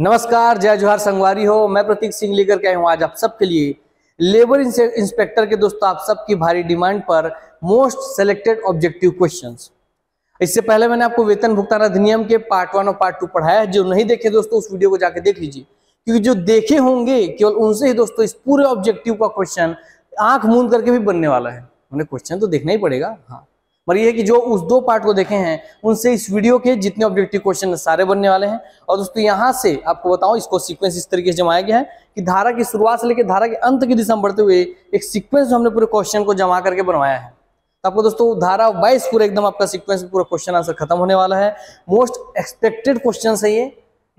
नमस्कार जय जोहार संगवारी हो मैं प्रतीक सिंह लेकर के आया हूँ आज आप सबके लिए लेबर इंस्पेक्टर के दोस्तों आप सबकी भारी डिमांड पर मोस्ट सेलेक्टेड ऑब्जेक्टिव क्वेश्चंस इससे पहले मैंने आपको वेतन भुगतान अधिनियम के पार्ट वन और पार्ट टू पढ़ाया है जो नहीं देखे दोस्तों उस वीडियो को जाके देख लीजिए क्योंकि जो देखे होंगे केवल उनसे ही दोस्तों इस पूरे ऑब्जेक्टिव का क्वेश्चन आंख मूंद करके भी बनने वाला है उन्हें क्वेश्चन तो देखना ही पड़ेगा हाँ मगर ये है कि जो उस दो पार्ट को देखे हैं उनसे इस वीडियो के जितने ऑब्जेक्टिव क्वेश्चन सारे बनने वाले हैं और दोस्तों यहाँ से आपको बताऊं इसको सीक्वेंस इस तरीके से जमाया गया है कि धारा की शुरुआत से लेकर धारा के अंत की दिशा में बढ़ते हुए एक सीक्वेंस हमने पूरे क्वेश्चन को जमा करके बनवाया है तो आपको दोस्तों धारा बाईस पूरा एकदम आपका सिक्वेंस पूरा क्वेश्चन आंसर खत्म होने वाला है मोस्ट एक्सपेक्टेड क्वेश्चन है ये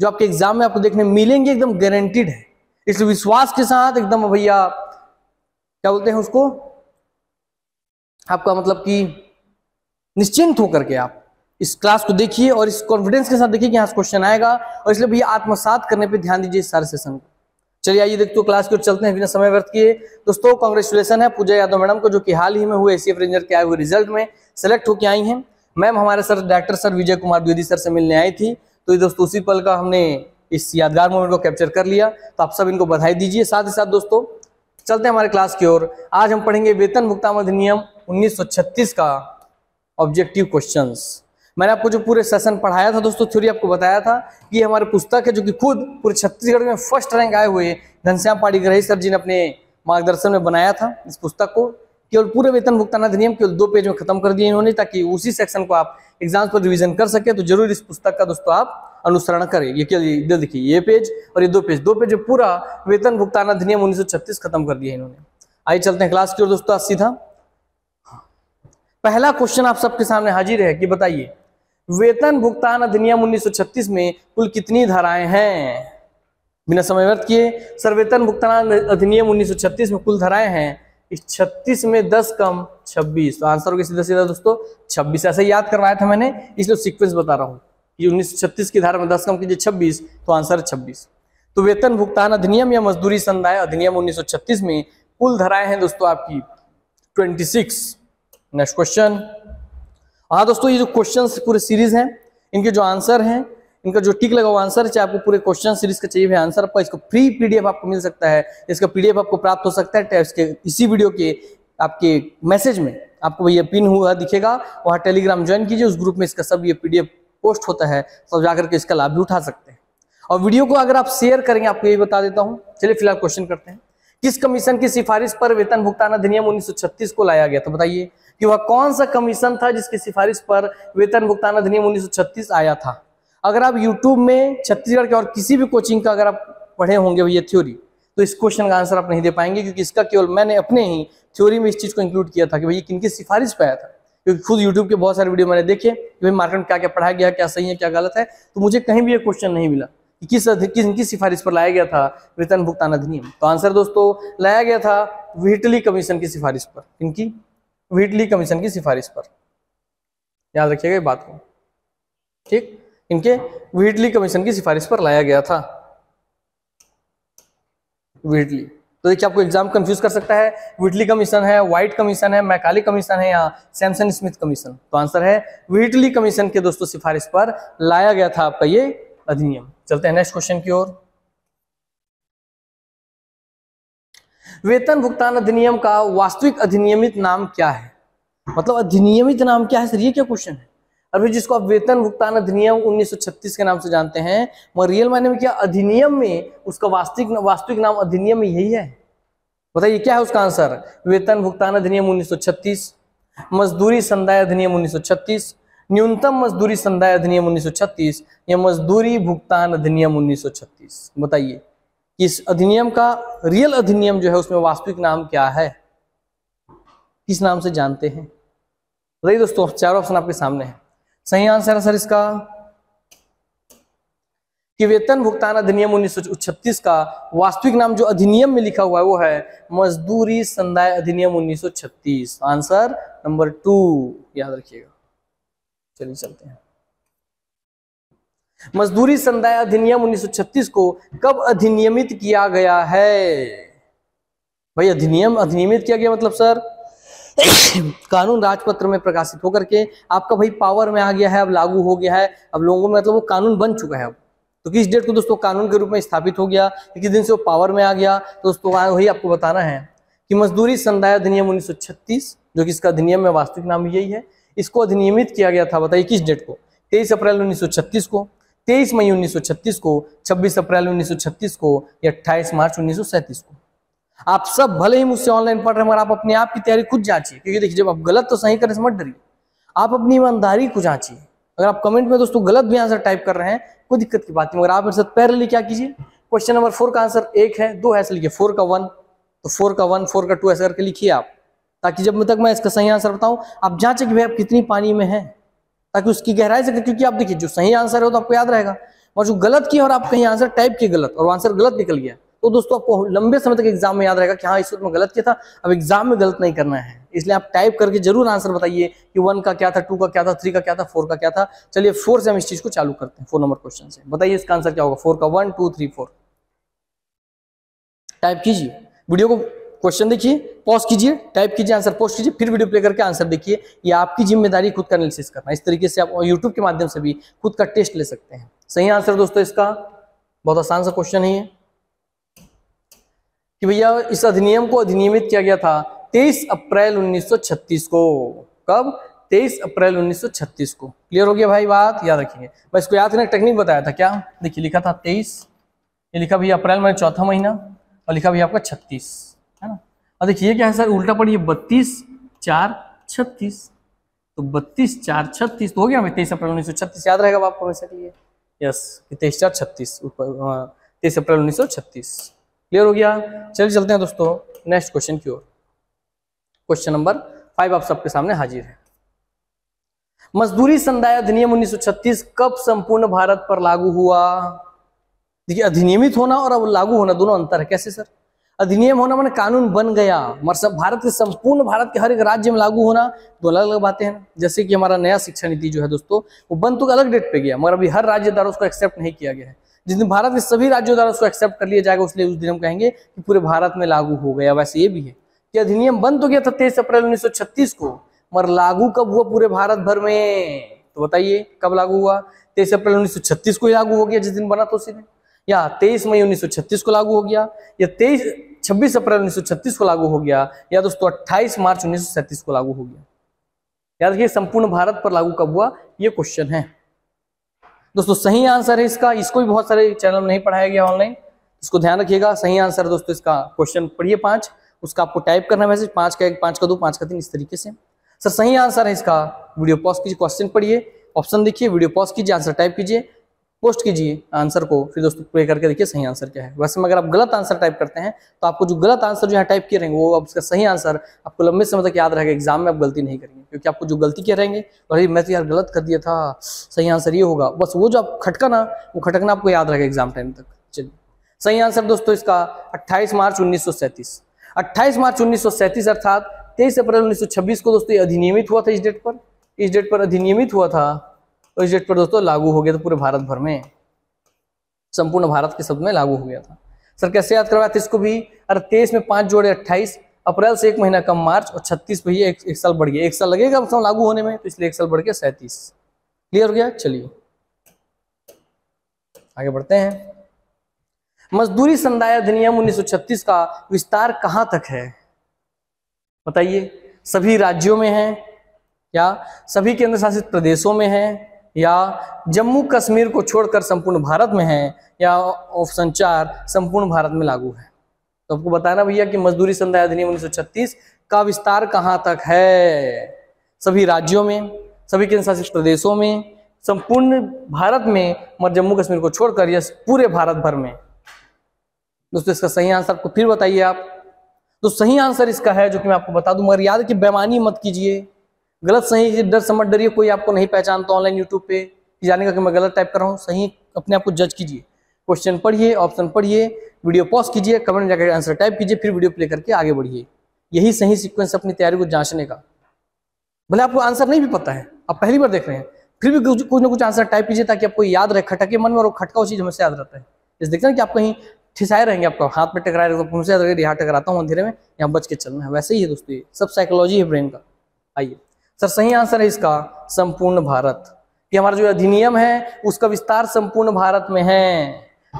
जो आपके एग्जाम में आपको देखने मिलेंगे एकदम गारंटीड है इस विश्वास के साथ एकदम भैया क्या बोलते हैं उसको आपका मतलब कि निश्चिंत होकर के आप इस क्लास को देखिए और इस कॉन्फिडेंस के साथ देखिए कि यहाँ क्वेश्चन आएगा और इसलिए भैया आत्मसात करने पर ध्यान दीजिए इस सारे सेशन को चलिए आइए देखते हो क्लास की ओर चलते हैं बिना समय व्यर्थ किए दोस्तों कॉन्ग्रेचुलेसन है पूजा यादव मैडम को जो कि हाल ही में हुए एसीएफ रेंजर के आए हुए रिजल्ट में सेलेक्ट होकर आई हैं मैम हमारे sir doctor sir Vijay Kumar Dwivedi sir से मिलने आई थी तो ये दोस्तों उसी पल का हमने इस यादगार मोमेंट को कैप्चर कर लिया तो आप सब इनको बधाई दीजिए साथ ही साथ दोस्तों चलते हैं हमारे क्लास की ओर आज हम पढ़ेंगे वेतन भुगतान अधिनियम 1936 का ऑब्जेक्टिव क्वेश्चंस मैंने आपको जो पूरे सेशन पढ़ाया था दोस्तों थ्योरी आपको बताया था कि हमारे पुस्तक है जो कि खुद पूरे छत्तीसगढ़ में फर्स्ट रैंक आए हुए घनश्याम पाड़ी ग्रही सर जी ने अपने मार्गदर्शन में बनाया था इस पुस्तक को केवल पूरे वेतन भुगतान अधिनियम केवल दो पेज में खत्म कर दिए इन्होंने ताकि उसी सेक्शन को आप एग्जाम्स पर रिविजन कर सके तो जरूर इस पुस्तक का दोस्तों आप अनुसरण करें ये केवल देखिए ये पेज और ये दो पेज दो पेज पूरा वेतन भुगतान अधिनियम उन्नीस खत्म कर दिया इन्होंने आइए चलते हैं क्लास की ओर दोस्तों आज सीधा पहला क्वेश्चन आप सबके सामने हाजिर है कि बताइए वेतन भुगतान अधिनियम 1936 में कुल कितनी धाराएं हैं बिना समय व्यर्थ किए सर वेतन भुगतान अधिनियम 1936 में कुल धाराएं हैं इस 36 में 10 कम 26 तो आंसर होगा सीधा सीधा दोस्तों 26 ऐसे याद करवाया था मैंने इसलिए सीक्वेंस बता रहा हूँ कि उन्नीस छत्तीस की धारा में दस कम कीजिए छब्बीस तो आंसर छब्बीस तो वेतन भुगतान अधिनियम या मजदूरी संदाय अधिनियम 1936 में कुल धाराएं हैं दोस्तों आपकी 26 नेक्स्ट क्वेश्चन हाँ दोस्तों ये जो क्वेश्चन पूरे सीरीज हैं इनके जो आंसर हैं इनका जो टिक लगा हुआ आंसर चाहिए आपको पूरे क्वेश्चन सीरीज का चाहिए आंसर आपका इसको फ्री पीडीएफ आपको मिल सकता है इसका पीडीएफ आपको प्राप्त हो सकता है टेस्ट के इसी वीडियो के आपके मैसेज में आपको भैया पिन हुआ दिखेगा वहाँ टेलीग्राम ज्वाइन कीजिए उस ग्रुप में इसका सब ये पीडीएफ पोस्ट होता है सब तो जाकर के इसका लाभ भी उठा सकते हैं और वीडियो को अगर आप शेयर करेंगे आपको ये बता देता हूँ चलिए फिलहाल क्वेश्चन करते हैं किस कमीशन की सिफारिश पर वेतन भुगतान अधिनियम उन्नीस को लाया गया तो बताइए कि वह कौन सा कमीशन था जिसकी सिफारिश पर वेतन भुगतान अधिनियम उन्नीस आया था अगर आप यूट्यूब में छत्तीसगढ़ के और किसी भी कोचिंग का अगर आप पढ़े होंगे भैया थ्योरी तो इस क्वेश्चन का आंसर आप नहीं दे पाएंगे क्योंकि इसका केवल मैंने अपने ही थ्योरी में इस चीज़ को इंक्लूड किया था कि भैया किन की सिफारिश पाया आया था क्योंकि खुद यूट्यूब के बहुत सारे वीडियो मैंने देखे कि भाई मार्केट में क्या क्या पढ़ाया गया क्या सही है क्या गलत है तो मुझे कहीं भी ये क्वेश्चन नहीं मिला कि किस किसकी सिफारिश पर लाया गया था वेतन भुगतान अधिनियम तो आंसर दोस्तों लाया गया था व्हीटली कमीशन की सिफारिश पर इनकी व्हीटली कमीशन की सिफारिश पर याद रखिएगा ये बात को ठीक इनके व्हीटली कमीशन की सिफारिश पर लाया गया था व्हीटली तो देखिए आपको एग्जाम कंफ्यूज कर सकता है वीटली कमीशन है व्हाइट कमीशन है मैकाली कमीशन है या सैमसन स्मिथ कमीशन तो आंसर है वीटली कमीशन के दोस्तों सिफारिश पर लाया गया था आपका ये अधिनियम चलते हैं नेक्स्ट क्वेश्चन की ओर वेतन भुगतान अधिनियम का वास्तविक अधिनियमित नाम क्या है मतलब अधिनियमित नाम क्या है सर ये क्या क्वेश्चन है और फिर जिसको आप वेतन भुगतान अधिनियम 1936 के नाम से जानते हैं मगर रियल मायने में क्या अधिनियम में उसका वास्तविक वास्तविक नाम अधिनियम में यही है बताइए क्या है उसका आंसर वेतन भुगतान अधिनियम 1936 मजदूरी संदाय अधिनियम 1936 न्यूनतम मजदूरी संदाय अधिनियम 1936 या मजदूरी भुगतान अधिनियम 1936 बताइए इस अधिनियम का रियल अधिनियम जो है उसमें वास्तविक नाम क्या है किस नाम से जानते हैं बताइए दोस्तों चार ऑप्शन आपके सामने है सही आंसर है सर इसका कि वेतन भुगतान अधिनियम उन्नीस का वास्तविक नाम जो अधिनियम में लिखा हुआ है वो है मजदूरी संदाय अधिनियम 1936 आंसर नंबर टू याद रखिएगा चलिए चलते हैं मजदूरी संदाय अधिनियम 1936 को कब अधिनियमित किया गया है भाई अधिनियम अधिनियमित किया गया मतलब सर कानून राजपत्र में प्रकाशित होकर के आपका भाई पावर में आ गया है अब लागू हो गया है अब लोगों में मतलब वो कानून बन चुका है अब तो किस डेट को दोस्तों कानून के रूप में स्थापित हो गया किस दिन से वो पावर में आ गया तो दोस्तों वही आपको बताना है कि मजदूरी संदाय अधिनियम उन्नीस जो कि इसका अधिनियम में वास्तविक नाम यही है इसको अधिनियमित किया गया था बताइए किस डेट को तेईस अप्रैल उन्नीस को 23 मई 1936 को 26 अप्रैल 1936 को या 28 मार्च 1937 को आप सब भले ही मुझसे ऑनलाइन पढ़ रहे हैं मगर आप अपने आप की तैयारी खुद जांचिए क्योंकि देखिए जब आप गलत तो सही करें से मत डरिए आप अपनी ईमानदारी को जांचिए अगर आप कमेंट में दोस्तों गलत भी आंसर टाइप कर रहे हैं कोई दिक्कत की बात नहीं मगर आप मेरे साथ पैरली क्या कीजिए क्वेश्चन नंबर फोर का आंसर एक है दो है लिखिए फोर का वन तो फोर का वन फोर का टू ऐसा करके लिखिए आप ताकि जब तक मैं इसका सही आंसर बताऊं आप जांचे कि भाई आप कितनी पानी में हैं ताकि उसकी गहराई से क्योंकि आप देखिए जो सही आंसर है तो आपको याद रहेगा और जो गलत किया और आप कहीं आंसर टाइप किए गलत और आंसर गलत निकल गया तो दोस्तों आपको लंबे समय तक एग्जाम में याद रहेगा कि हाँ इस वक्त गलत किया था अब एग्जाम में गलत नहीं करना है इसलिए आप टाइप करके जरूर आंसर बताइए कि वन का क्या था टू का क्या था थ्री का क्या था फोर का क्या था चलिए फोर से हम इस चीज को चालू करते हैं फोर नंबर क्वेश्चन से बताइए इसका आंसर क्या होगा फोर का one two three four type कीजिए वीडियो को क्वेश्चन देखिए पॉज कीजिए टाइप कीजिए आंसर पोस्ट कीजिए फिर वीडियो प्ले करके आंसर देखिए ये आपकी जिम्मेदारी खुद का एनालिसिस करना इस तरीके से आप यूट्यूब के माध्यम से भी खुद का टेस्ट ले सकते हैं सही आंसर दोस्तों इसका बहुत आसान सा क्वेश्चन है कि भैया इस अधिनियम को अधिनियमित किया गया था 23 अप्रैल 1936 को कब 23 अप्रैल 1936 को क्लियर हो गया भाई बात याद रखेंगे मैं इसको याद करने टेक्निक बताया था क्या देखिए लिखा था 23 ये लिखा भैया अप्रैल में चौथा महीना और लिखा भैया आपका 36 है ना और देखिए क्या है सर उल्टा पड़िए बत्तीस चार छत्तीस तो बत्तीस चार छत्तीस तो हो गया भाई तेईस अप्रैल उन्नीस सौ छत्तीस याद रहेगा आपको हमेशा के लिए यस तेईस चार छत्तीस हाँ, तेईस अप्रैल उन्नीस सौ छत्तीस क्लियर हो गया चलिए चलते हैं दोस्तों नेक्स्ट क्वेश्चन की ओर क्वेश्चन नंबर फाइव आप सबके सामने हाजिर है मजदूरी संदाय अधिनियम 1936 कब संपूर्ण भारत पर लागू हुआ देखिए अधिनियमित होना और अब लागू होना दोनों अंतर है कैसे सर अधिनियम होना मैंने कानून बन गया सब भारत के संपूर्ण भारत के हर एक राज्य में लागू होना दो तो अलग अलग बातें हैं जैसे कि हमारा नया शिक्षा नीति जो है दोस्तों वो बन तो अलग डेट पे गया मगर अभी हर राज्य द्वारा उसको एक्सेप्ट नहीं किया गया है जिस दिन भारत के सभी राज्यों द्वारा उसको एक्सेप्ट कर लिया जाएगा उसलिए उस दिन हम कहेंगे कि पूरे भारत में लागू हो गया वैसे ये भी है कि अधिनियम बन तो गया था तेईस अप्रैल उन्नीस को मगर लागू कब हुआ पूरे भारत भर में तो बताइए कब लागू हुआ तेईस अप्रैल उन्नीस को ही लागू हो गया जिस दिन बना तो उसी दिन या 23 मई 1936 को लागू हो गया या 23 26 अप्रैल 1936 को लागू हो गया या दोस्तों 28 मार्च 1937 को लागू हो गया याद रखिए संपूर्ण भारत पर लागू कब हुआ ये क्वेश्चन है दोस्तों सही आंसर है इसका इसको भी बहुत सारे चैनल नहीं पढ़ाया गया ऑनलाइन इसको ध्यान रखिएगा सही आंसर दोस्तों इसका क्वेश्चन पढ़िए पांच उसका आपको टाइप करना मैसेज पांच का एक पांच का दो पांच का तीन इस तरीके से सर सही आंसर है इसका वीडियो पॉज कीजिए क्वेश्चन पढ़िए ऑप्शन देखिए वीडियो पॉज कीजिए आंसर टाइप कीजिए पोस्ट कीजिए आंसर को फिर दोस्तों प्ले करके देखिए सही आंसर क्या है वैसे में अगर आप गलत आंसर टाइप करते हैं तो आपको जो गलत आंसर जो है टाइप किए रहेंगे वो उसका सही आंसर आपको लंबे समय तक याद रहेगा एग्जाम में आप गलती नहीं करेंगे क्योंकि आपको जो गलती किए रहेंगे अरे मैं तो यार गलत कर दिया था सही आंसर ये होगा बस वो जो आप खटका ना वो खटकना आपको याद रहेगा एग्जाम टाइम तक चलिए सही आंसर दोस्तों इसका अट्ठाईस मार्च उन्नीस सौ मार्च उन्नीस अर्थात तेईस अप्रैल उन्नीस को दोस्तों अधिनियमित हुआ था इस डेट पर इस डेट पर अधिनियमित हुआ था और इस डेट पर दोस्तों लागू हो गया था पूरे भारत भर में संपूर्ण भारत के शब्द में लागू हो गया था सर कैसे याद करवाया इसको भी अरे तेईस में पांच जोड़े अट्ठाईस अप्रैल से एक महीना कम मार्च और छत्तीस पे एक, एक साल बढ़ गया एक साल लगेगा मतलब लागू होने में तो इसलिए एक साल बढ़ गया सैंतीस क्लियर हो गया चलिए आगे बढ़ते हैं मजदूरी संदाय अधिनियम 1936 का विस्तार कहाँ तक है बताइए सभी राज्यों में है या सभी केंद्र शासित प्रदेशों में है या जम्मू कश्मीर को छोड़कर संपूर्ण भारत में है या ऑप्शन चार संपूर्ण भारत में लागू है तो आपको बताना भैया कि मजदूरी संध्या अधिनियम उन्नीस का विस्तार कहाँ तक है सभी राज्यों में सभी केंद्र शासित प्रदेशों में संपूर्ण भारत में मगर जम्मू कश्मीर को छोड़कर या पूरे भारत भर में दोस्तों इसका सही आंसर आपको फिर बताइए आप तो सही आंसर इसका है जो कि मैं आपको बता दूं मगर याद कि बेमानी मत कीजिए गलत सही डर समझ डरिए कोई आपको नहीं पहचानता ऑनलाइन यूट्यूब पे जाने का कि मैं गलत टाइप कर रहा हूँ सही अपने आप को जज कीजिए क्वेश्चन पढ़िए ऑप्शन पढ़िए वीडियो पॉज कीजिए कमेंट जाकर आंसर टाइप कीजिए फिर वीडियो प्ले करके आगे बढ़िए यही सही सिक्वेंस अपनी तैयारी को जांचने का भले आपको आंसर नहीं भी पता है आप पहली बार देख रहे हैं फिर भी कुछ कुछ ना कुछ आंसर टाइप कीजिए ताकि आपको याद रहे खटके मन में और खटका उसी चीज़ हमेशा याद रहता है जैसे देखते हैं कि आप कहीं ठिसाए रहेंगे आपका हाथ में टकराए रहे तो याद रहेगा टकराता हूँ अंधेरे में यहाँ बच के चलना है वैसे ही है दोस्तों ये सब साइकोलॉजी है ब्रेन का आइए सर सही आंसर है इसका संपूर्ण भारत ये हमारा जो अधिनियम है उसका विस्तार संपूर्ण भारत में है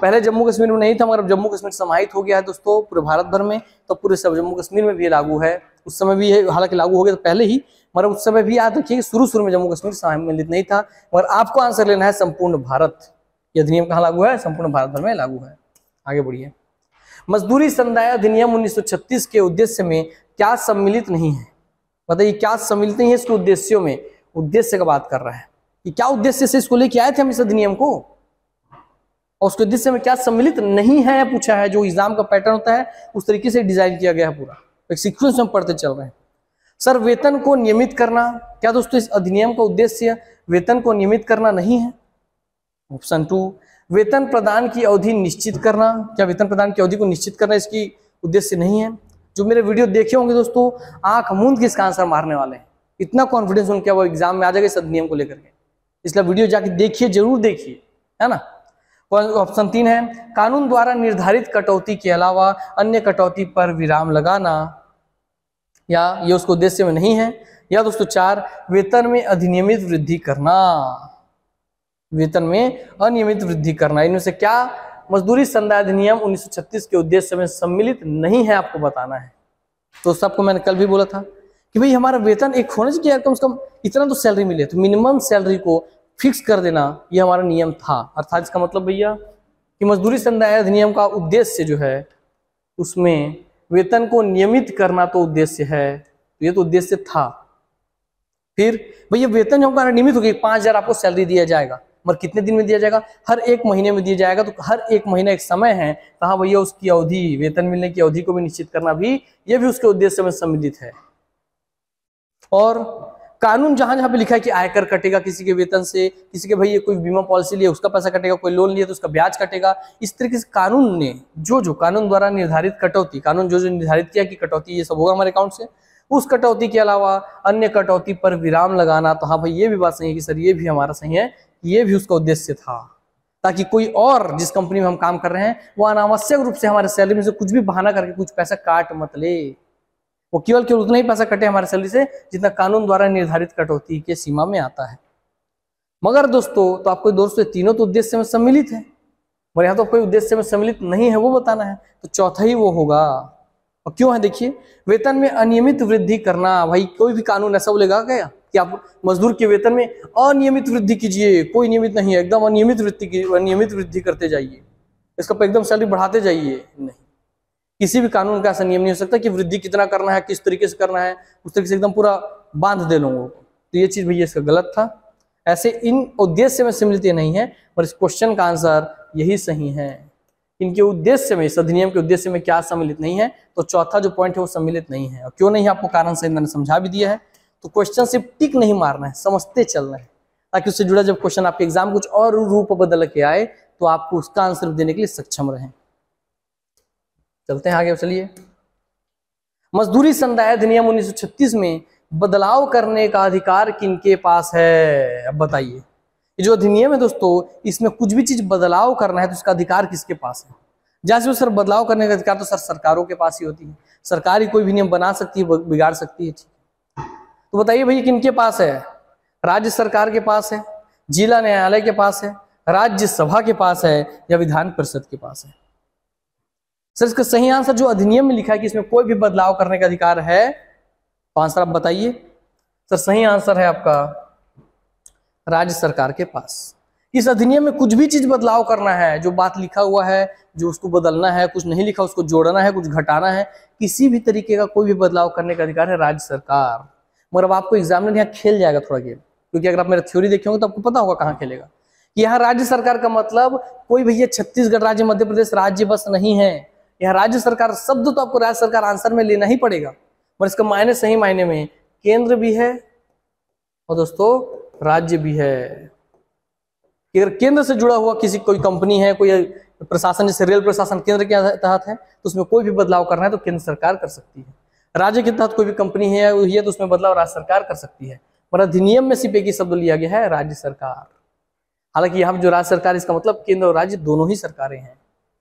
पहले जम्मू कश्मीर में नहीं था मगर जम्मू कश्मीर समाहित हो गया है दोस्तों पूरे भारत भर में तो पूरे सब जम्मू कश्मीर में भी लागू है उस समय भी हालांकि लागू हो गया तो पहले ही मगर उस समय भी याद रखिए शुरू शुरू में जम्मू कश्मीर सम्मिलित नहीं था मगर आपको आंसर लेना है संपूर्ण भारत ये अधिनियम कहाँ लागू है संपूर्ण भारत भर में लागू है आगे बढ़िए मजदूरी संदाय अधिनियम उन्नीस के उद्देश्य में क्या सम्मिलित नहीं है बताइए क्या सम्मिलित है इसके उद्देश्यों में उद्देश्य का बात कर रहा है कि क्या उद्देश्य से इसको लेके आए थे हम इस अधिनियम को और उसके उद्देश्य में क्या सम्मिलित नहीं है पूछा है जो एग्जाम का पैटर्न होता है उस तरीके से डिजाइन किया गया है पूरा एक सिक्वेंस में पढ़ते चल रहे हैं सर वेतन को नियमित करना क्या दोस्तों इस अधिनियम का उद्देश्य वेतन को नियमित करना नहीं है ऑप्शन टू वेतन प्रदान की अवधि निश्चित करना क्या वेतन प्रदान की अवधि को निश्चित करना इसकी उद्देश्य नहीं है जो मेरे वीडियो देखे होंगे दोस्तों आंख मूंद के इसका आंसर मारने वाले हैं इतना कॉन्फिडेंस उनके वो एग्जाम में आ जाएगा इस अधिनियम को लेकर के इसलिए वीडियो जाके देखिए जरूर देखिए है ना ऑप्शन तीन है कानून द्वारा निर्धारित कटौती के अलावा अन्य कटौती पर विराम लगाना या ये उसको उद्देश्य में नहीं है या दोस्तों चार वेतन में अधिनियमित वृद्धि करना वेतन में अनियमित वृद्धि करना इनमें से क्या मजदूरी संदाय अधिनियम 1936 के उद्देश्य में सम्मिलित नहीं है आपको बताना है तो सबको मैंने कल भी बोला था कि भाई हमारा वेतन एक होने से चाहिए कम से कम इतना तो सैलरी मिले तो मिनिमम सैलरी को फिक्स कर देना ये हमारा नियम था अर्थात इसका मतलब भैया कि मजदूरी संदाय अधिनियम का उद्देश्य जो है उसमें वेतन को नियमित करना तो उद्देश्य है तो ये तो उद्देश्य था फिर भैया वेतन जो हमारा नियमित हो गया पाँच हजार आपको सैलरी दिया जाएगा मगर कितने दिन में दिया जाएगा हर एक महीने में दिया जाएगा तो हर एक महीना एक समय है कहा भैया उसकी अवधि वेतन मिलने की अवधि को भी निश्चित करना भी यह भी उसके उद्देश्य में सम्मिलित है और कानून जहां जहां पे लिखा है कि आयकर कटेगा किसी के वेतन से किसी के भाई ये कोई बीमा पॉलिसी लिए उसका पैसा कटेगा कोई लोन लिए तो उसका ब्याज कटेगा इस तरीके से कानून ने जो जो कानून द्वारा निर्धारित कटौती कानून जो जो निर्धारित किया कि कटौती ये सब होगा हमारे अकाउंट से उस कटौती के अलावा अन्य कटौती पर विराम लगाना तो हाँ भाई ये भी बात सही है कि सर ये भी हमारा सही है ये भी उसका उद्देश्य था ताकि कोई और जिस कंपनी में हम काम कर रहे हैं वो अनावश्यक रूप से हमारे सैलरी में से कुछ भी बहाना करके कुछ पैसा काट मत ले वो केवल केवल उतना ही पैसा कटे हमारे सैलरी से जितना कानून द्वारा निर्धारित कटौती के सीमा में आता है मगर दोस्तों तो आपको दोस्तों तीनों तो उद्देश्य में सम्मिलित है और यहाँ तो कोई उद्देश्य में सम्मिलित नहीं है वो बताना है तो चौथा ही वो होगा और क्यों है देखिए वेतन में अनियमित वृद्धि करना भाई कोई भी कानून ऐसा बोलेगा क्या कि आप मजदूर के वेतन में अनियमित वृद्धि कीजिए कोई नियमित नहीं है एकदम अनियमित वृद्धि की अनियमित वृद्धि करते जाइए इसका एकदम सैलरी बढ़ाते जाइए नहीं किसी भी कानून का ऐसा नियम नहीं हो सकता कि वृद्धि कितना करना है किस तरीके से करना है उस तरीके से एकदम पूरा बांध दे लोगों को तो ये चीज़ भैया इसका गलत था ऐसे इन उद्देश्य में सम्मिलित नहीं है पर इस क्वेश्चन का आंसर यही सही है इनके उद्देश्य में इस अधिनियम के उद्देश्य में क्या सम्मिलित नहीं है तो चौथा जो पॉइंट है वो सम्मिलित नहीं है और क्यों नहीं आपको कारण से इन्होंने समझा भी दिया है तो क्वेश्चन सिर्फ टिक नहीं मारना है समझते चलना है ताकि उससे जुड़ा जब क्वेश्चन आपके एग्जाम कुछ और रूप बदल के आए तो आपको उसका आंसर देने के लिए सक्षम रहे चलते हैं आगे चलिए मजदूरी संदाय अधिनियम 1936 में बदलाव करने का अधिकार किनके पास है अब बताइए ये जो अधिनियम है दोस्तों इसमें कुछ भी चीज बदलाव करना है तो उसका अधिकार किसके पास है जैसे सर बदलाव करने का अधिकार तो सर सरकारों के पास ही होती है सरकार ही कोई भी नियम बना सकती है बिगाड़ सकती है तो बताइए भैया किनके पास है राज्य सरकार के पास है जिला न्यायालय के पास है राज्य सभा के पास है या विधान परिषद के पास है सर इसका सही आंसर जो अधिनियम में लिखा है कि इसमें कोई भी बदलाव करने का अधिकार है तो आंसर आप बताइए सर सही आंसर है आपका राज्य सरकार के पास इस अधिनियम में कुछ भी चीज बदलाव करना है जो बात लिखा हुआ है जो उसको बदलना है कुछ नहीं लिखा उसको जोड़ना है कुछ घटाना है किसी भी तरीके का कोई भी बदलाव करने का अधिकार है राज्य सरकार मगर अब आपको एग्जामिनर यहाँ खेल जाएगा थोड़ा गेम क्योंकि अगर आप मेरा थ्योरी देखे तो आपको पता होगा कहाँ खेलेगा यहाँ राज्य सरकार का मतलब कोई भैया छत्तीसगढ़ राज्य मध्य प्रदेश राज्य बस नहीं है यहाँ राज्य सरकार शब्द तो आपको राज्य सरकार आंसर में लेना ही पड़ेगा मगर इसका मायने सही मायने में केंद्र भी है और दोस्तों राज्य भी है अगर केंद्र से जुड़ा हुआ किसी कोई कंपनी है कोई प्रशासन जैसे रेल प्रशासन केंद्र के तहत है तो उसमें कोई भी बदलाव करना है तो केंद्र सरकार कर सकती है राज्य के तहत कोई भी कंपनी है या तो उसमें बदलाव राज्य सरकार कर सकती है पर अधिनियम में सिर्फ एक ही शब्द लिया गया है राज्य सरकार हालांकि यहाँ जो राज्य सरकार इसका मतलब केंद्र और राज्य दोनों ही सरकारें हैं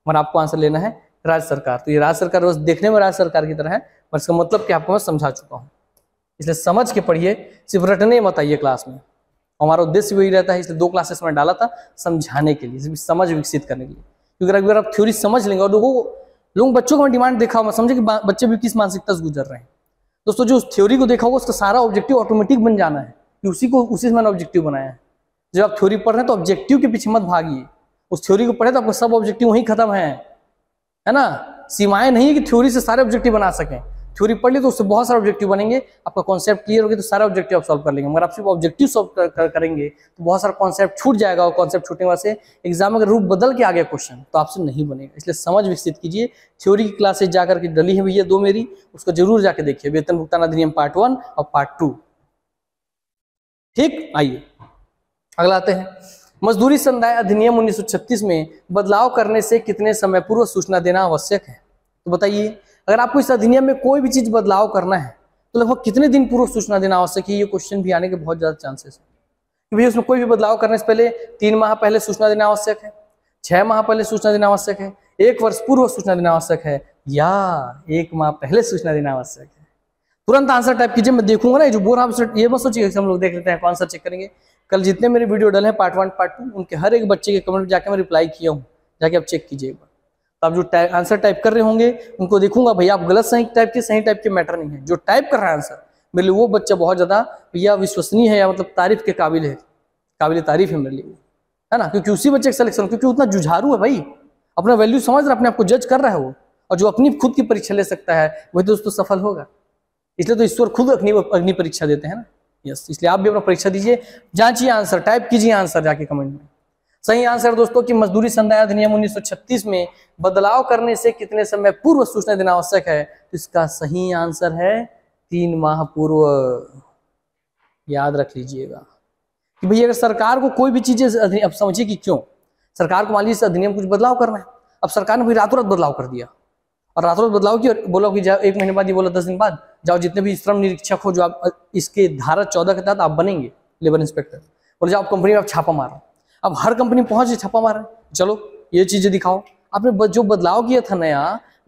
मगर आपको आंसर लेना है राज्य सरकार तो ये राज्य सरकार बस देखने में राज्य सरकार की तरह है पर इसका मतलब क्या आपको मैं समझा चुका हूँ इसलिए समझ के पढ़िए सिर्फ रटने मत आइए क्लास में हमारा उद्देश्य वही रहता है इसलिए दो क्लासेस में डाला था समझाने के लिए समझ विकसित करने के लिए क्योंकि अगर आप थ्योरी समझ लेंगे और लोगों को लोग बच्चों का डिमांड देखा होगा समझे कि बच्चे भी किस मानसिकता से गुजर रहे हैं दोस्तों जो उस थ्योरी को देखा होगा उसका सारा ऑब्जेक्टिव ऑटोमेटिक बन जाना है कि उसी को उसी से मैंने ऑब्जेक्टिव बनाया है जब आप थ्योरी पढ़ रहे हैं तो ऑब्जेक्टिव के पीछे मत भागिए उस थ्योरी को पढ़े तो आपका सब ऑब्जेक्टिव वहीं खत्म है है ना सीमाएं नहीं है कि थ्योरी से सारे ऑब्जेक्टिव बना सकें थ्योरी पढ़ ली तो उससे बहुत सारे ऑब्जेक्टिव बनेंगे आपका कॉन्सेप्ट क्लियर होगी तो सारे ऑब्जेक्टिव आप सॉल्व कर लेंगे मगर आप सिर्फ ऑब्जेक्टिव सॉल्व कर, कर, करेंगे तो बहुत सारा कॉन्सेप्ट छूट जाएगा और कॉन्सेप्ट छूटने वाले एग्जाम अगर रूप बदल के आ गया क्वेश्चन तो आपसे नहीं बनेगा इसलिए समझ विकसित कीजिए थ्योरी की क्लासेज जाकर के डली है भैया दो मेरी उसको जरूर जाके देखिए वेतन भुगतान अधिनियम पार्ट वन और पार्ट टू ठीक आइए अगला आते हैं मजदूरी संदाय अधिनियम उन्नीस में बदलाव करने से कितने समय पूर्व सूचना देना आवश्यक है तो बताइए अगर आपको इस अधिनियम में कोई भी चीज बदलाव करना है तो लगभग कितने दिन पूर्व सूचना देना आवश्यक है ये क्वेश्चन भी आने के बहुत ज्यादा चांसेस है क्योंकि उसमें कोई भी बदलाव करने से पहले तीन माह पहले सूचना देना आवश्यक है छह माह पहले सूचना देना आवश्यक है एक वर्ष पूर्व सूचना देना आवश्यक है या एक माह पहले सूचना देना आवश्यक है तुरंत आंसर टाइप कीजिए मैं देखूंगा ना जो बोर आप ये मत सोचिए हम लोग देख लेते हैं आंसर चेक करेंगे कल जितने मेरे वीडियो डल हैं पार्ट वन पार्ट टू उनके हर एक बच्चे के कमेंट में जाकर मैं रिप्लाई किया हूँ जाके आप चेक कीजिए एक बार तो आप जो टाइप आंसर टाइप कर रहे होंगे उनको देखूंगा भैया आप गलत सही टाइप के सही टाइप के मैटर नहीं है जो टाइप कर रहा है आंसर मेरे लिए वो बच्चा बहुत ज़्यादा भैया विश्वसनीय है या मतलब तारीफ के काबिल है काबिल तारीफ है मेरे लिए है ना क्योंकि उसी बच्चे का सिलेक्शन क्योंकि उतना जुझारू है भाई अपना वैल्यू समझ रहा अपने आपको जज कर रहा है वो और जो अपनी खुद की परीक्षा ले सकता है वही दोस्तों सफल होगा इसलिए तो ईश्वर खुद अग्नि अग्नि परीक्षा देते हैं ना यस इसलिए आप भी अपना परीक्षा दीजिए जांचिए आंसर टाइप कीजिए आंसर जाके कमेंट में सही आंसर दोस्तों कि मजदूरी संदाय अधिनियम 1936 में बदलाव करने से कितने समय पूर्व सूचना देना आवश्यक है तो इसका सही आंसर है तीन माह पूर्व याद रख लीजिएगा कि भैया अगर सरकार को कोई भी चीजें अब समझिए कि क्यों सरकार को मान लीजिए अधिनियम कुछ बदलाव करना है अब सरकार ने भी रातों रात बदलाव कर दिया और रातों रात बदलाव किया बोला कि जाओ एक महीने बाद ये बोला दस दिन बाद जाओ जितने भी श्रम निरीक्षक हो जो आप इसके धारा चौदह के तहत आप बनेंगे लेबर इंस्पेक्टर बोले जाओ आप कंपनी में आप छापा मारो अब हर कंपनी पहुंच छप्पा मार चलो ये चीजें दिखाओ आपने जो बदलाव किया था नया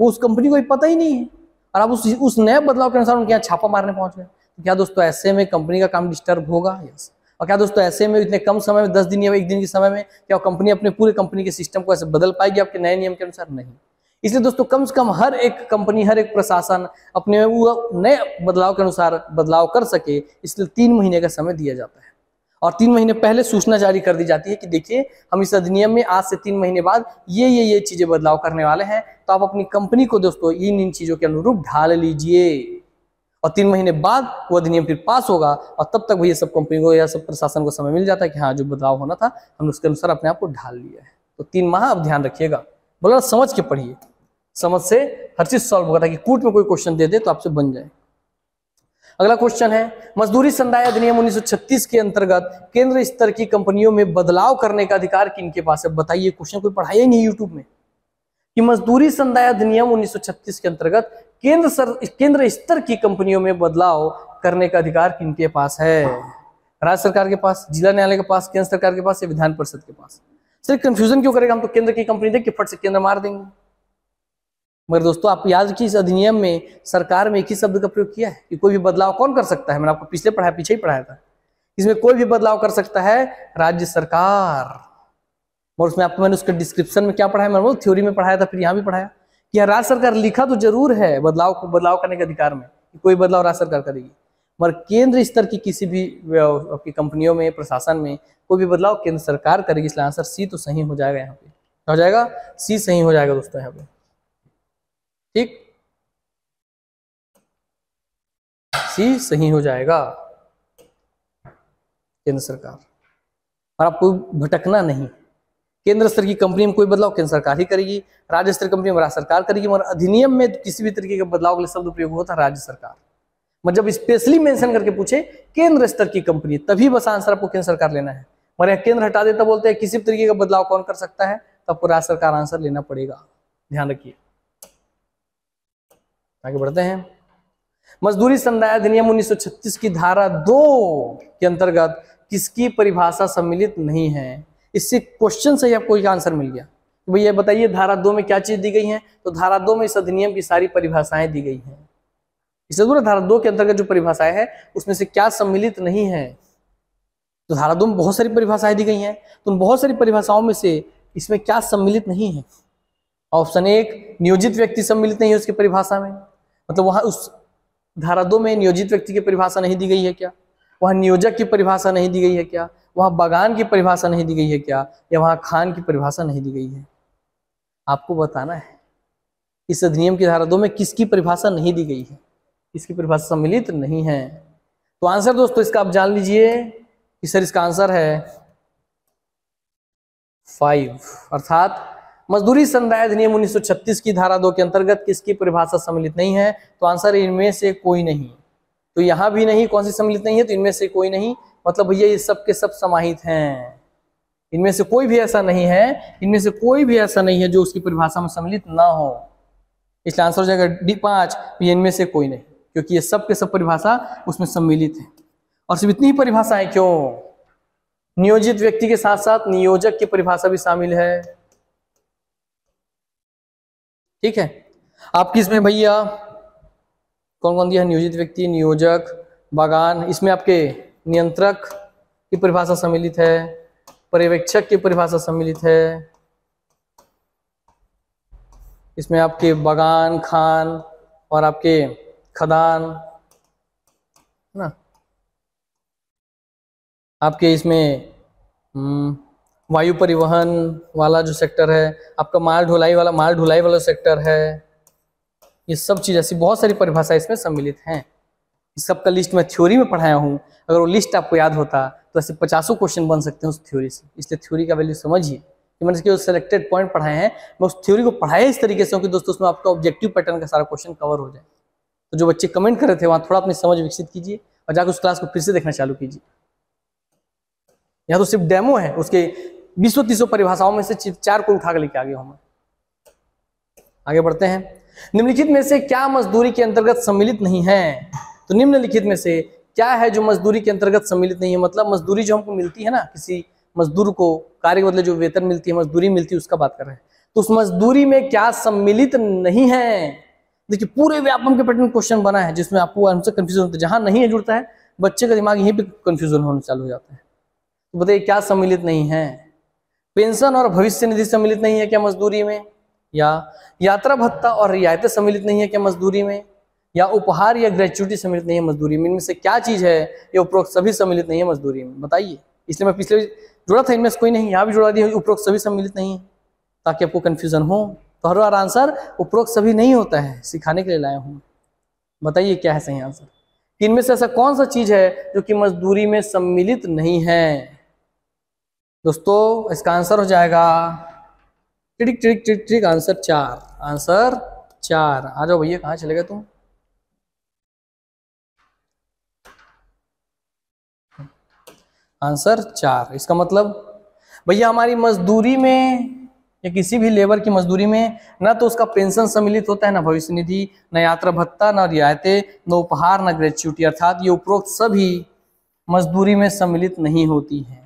वो उस कंपनी को पता ही नहीं है और आप उस उस नए बदलाव के अनुसार उनके यहाँ छापा मारने पहुंच गए तो क्या दोस्तों ऐसे में कंपनी का काम डिस्टर्ब होगा यस और क्या दोस्तों ऐसे में इतने कम समय में दस दिन या एक दिन के समय में क्या कंपनी अपने पूरे कंपनी के सिस्टम को ऐसे बदल पाएगी आपके नए नियम के अनुसार नहीं इसलिए दोस्तों कम से कम हर एक कंपनी हर एक प्रशासन अपने नए बदलाव के अनुसार बदलाव कर सके इसलिए तीन महीने का समय दिया जाता है और तीन महीने पहले सूचना जारी कर दी जाती है कि देखिए हम इस अधिनियम में आज से तीन महीने बाद ये ये ये चीज़ें बदलाव करने वाले हैं तो आप अपनी कंपनी को दोस्तों इन इन चीज़ों के अनुरूप ढाल लीजिए और तीन महीने बाद वो अधिनियम फिर पास होगा और तब तक भैया सब कंपनी को या सब प्रशासन को समय मिल जाता है कि हाँ जो बदलाव होना था हमने उसके अनुसार अपने आप को ढाल लिया है तो तीन माह आप ध्यान रखिएगा बोला समझ के पढ़िए समझ से हर चीज़ सॉल्व होगा ताकि कूट में कोई क्वेश्चन दे दे तो आपसे बन जाए अगला क्वेश्चन है मजदूरी संदाय अधिनियम 1936 के अंतर्गत केंद्र स्तर की कंपनियों में बदलाव करने का अधिकार किन के पास है बताइए क्वेश्चन कोई पढ़ाया ही नहीं यूट्यूब में कि मजदूरी संदाय अधिनियम 1936 के अंतर्गत केंद्र सर केंद्र स्तर की कंपनियों में बदलाव करने का अधिकार किन के पास है राज्य सरकार के पास जिला न्यायालय के पास केंद्र सरकार के पास या विधान परिषद के पास सिर्फ कंफ्यूजन क्यों करेगा हम तो केंद्र की कंपनी देख के फट से केंद्र मार देंगे मगर दोस्तों आप याद रखिए इस अधिनियम में सरकार में एक ही शब्द का प्रयोग किया है कि कोई भी बदलाव कौन कर सकता है मैंने आपको पिछले पढ़ाया पीछे ही पढ़ाया था इसमें कोई भी बदलाव कर सकता है राज्य सरकार और उसमें आपको मैंने उसके डिस्क्रिप्शन में क्या पढ़ाया मैंने थ्योरी में पढ़ाया था फिर यहाँ भी पढ़ाया कि यहाँ राज्य सरकार लिखा तो जरूर है बदलाव को बदलाव करने के अधिकार में कि कोई बदलाव राज्य सरकार करेगी मगर केंद्र स्तर की किसी भी आपकी कंपनियों में प्रशासन में कोई भी बदलाव केंद्र सरकार करेगी इसलिए आंसर सी तो सही हो जाएगा यहाँ पे हो जाएगा सी सही हो जाएगा दोस्तों यहाँ पे ठीक सी सही हो जाएगा केंद्र सरकार और आपको भटकना नहीं केंद्र स्तर की कंपनी में कोई बदलाव केंद्र सरकार ही करेगी राज्य स्तर कंपनी में राज्य सरकार करेगी मगर अधिनियम में किसी भी तरीके के बदलाव के लिए शब्द उपयोग होता है राज्य सरकार मतलब जब स्पेशली मेंशन करके पूछे केंद्र स्तर की कंपनी तभी बस आंसर आपको केंद्र सरकार लेना है मगर यहाँ केंद्र हटा देता बोलते हैं किसी भी तरीके का बदलाव कौन कर सकता है तो आपको राज्य सरकार आंसर लेना पड़ेगा ध्यान रखिए आगे बढ़ते हैं मजदूरी संदाय अधिनियम 1936 की धारा दो के अंतर्गत किसकी परिभाषा सम्मिलित नहीं है इससे क्वेश्चन से ही आपको एक आंसर मिल गया तो भैया बताइए धारा दो में क्या चीज दी गई है तो धारा दो में इस अधिनियम की सारी परिभाषाएं दी गई हैं इससे दूर धारा दो के अंतर्गत जो परिभाषाएं हैं उसमें से क्या सम्मिलित नहीं है तो धारा दो में बहुत सारी परिभाषाएं दी गई हैं तो उन बहुत सारी परिभाषाओं में से इसमें क्या सम्मिलित नहीं है ऑप्शन एक नियोजित व्यक्ति सम्मिलित नहीं है उसकी परिभाषा में मतलब वहाँ उस धारा दो में नियोजित व्यक्ति की परिभाषा नहीं दी गई है क्या वहाँ नियोजक की परिभाषा नहीं दी गई है क्या वहाँ बागान की परिभाषा नहीं दी गई है क्या या वहाँ खान की परिभाषा नहीं दी गई है आपको बताना है इस अधिनियम की धारा दो में किसकी परिभाषा नहीं दी गई है इसकी परिभाषा सम्मिलित नहीं है तो आंसर दोस्तों इसका आप जान लीजिए कि सर इसका आंसर है फाइव अर्थात मजदूरी उन्नीस सौ 1936 की धारा दो के अंतर्गत किसकी परिभाषा सम्मिलित नहीं है तो आंसर इनमें से कोई नहीं तो यहाँ भी नहीं कौन सी सम्मिलित नहीं है तो इनमें से कोई नहीं मतलब भैया ये सब के सब समाहित हैं इनमें से कोई भी ऐसा नहीं है इनमें से कोई भी ऐसा नहीं है जो उसकी परिभाषा में सम्मिलित ना हो इसलिए आंसर हो जाएगा डी पांच ये इनमें से कोई नहीं क्योंकि ये सब के सब परिभाषा उसमें सम्मिलित है और सिर्फ इतनी ही परिभाषा है क्यों नियोजित व्यक्ति के साथ साथ नियोजक की परिभाषा भी शामिल है ठीक है आपकी इसमें भैया कौन कौन दिया है नियोजित व्यक्ति नियोजक बागान इसमें आपके नियंत्रक की परिभाषा सम्मिलित है पर्यवेक्षक की परिभाषा सम्मिलित है इसमें आपके बागान खान और आपके खदान ना आपके इसमें हम्म, वायु परिवहन वाला जो सेक्टर है आपका माल ढुलाई वाला माल ढुलाई वाला सेक्टर है ये सब चीज़ ऐसी बहुत सारी परिभाषा इसमें सम्मिलित हैं इस सबका लिस्ट मैं थ्योरी में पढ़ाया हूँ अगर वो लिस्ट आपको याद होता तो ऐसे पचासों क्वेश्चन बन सकते हैं उस थ्योरी से इसलिए थ्योरी का वैल्यू समझिए कि मैंने इसके सेलेक्टेड पॉइंट पढ़ाए हैं मैं उस थ्योरी को पढ़ाया इस तरीके से हूँ कि दोस्तों उसमें आपका ऑब्जेक्टिव पैटर्न का सारा क्वेश्चन कवर हो जाए तो जो बच्चे कमेंट कर रहे थे वहाँ थोड़ा अपनी समझ विकसित कीजिए और जाकर उस क्लास को फिर से देखना चालू कीजिए यहाँ तो सिर्फ डेमो है उसके विश्व तीसों परिभाषाओं में से चार को उठा लेके आगे हम आगे बढ़ते हैं निम्नलिखित में से क्या मजदूरी के अंतर्गत सम्मिलित नहीं है तो निम्नलिखित में से क्या है जो मजदूरी के अंतर्गत सम्मिलित नहीं है मतलब मजदूरी जो हमको मिलती है ना किसी मजदूर को कार्य के बदले जो वेतन मिलती है मजदूरी मिलती है उसका बात कर रहे हैं तो उस मजदूरी में क्या सम्मिलित नहीं है देखिए पूरे व्यापम के पैटर्न क्वेश्चन बना है जिसमें आपको आंसर कंफ्यूजन होता है जहां नहीं जुड़ता है बच्चे का दिमाग यहीं पे कंफ्यूजन होना चालू हो जाता है तो बताइए क्या सम्मिलित नहीं है पेंशन और भविष्य निधि सम्मिलित नहीं है क्या मजदूरी में या यात्रा भत्ता और रियायतें सम्मिलित नहीं है क्या मजदूरी में या उपहार या ग्रेचुटी सम्मिलित नहीं है मजदूरी में इनमें से क्या चीज है ये उपरोक्त सभी सम्मिलित नहीं है मजदूरी में बताइए इसलिए मैं पिछले जुड़ा था इनमें से कोई नहीं यहाँ भी जुड़ा दिया उपरोक्त सभी सम्मिलित नहीं है ताकि आपको कन्फ्यूजन हो तो हर बार आंसर उपरोक्त सभी नहीं होता है सिखाने के लिए लाया हूँ बताइए क्या है सही आंसर इनमें से ऐसा कौन सा चीज है जो कि मजदूरी में सम्मिलित नहीं है दोस्तों इसका आंसर हो जाएगा trick trick trick trick answer चार आंसर चार आ जाओ भैया कहाँ चले गए तुम आंसर चार इसका मतलब भैया हमारी मजदूरी में या किसी भी लेबर की मजदूरी में ना तो उसका पेंशन सम्मिलित होता है ना भविष्य निधि ना यात्रा भत्ता ना रियायतें ना उपहार ना ग्रेचुटी अर्थात ये उपरोक्त सभी मजदूरी में सम्मिलित नहीं होती है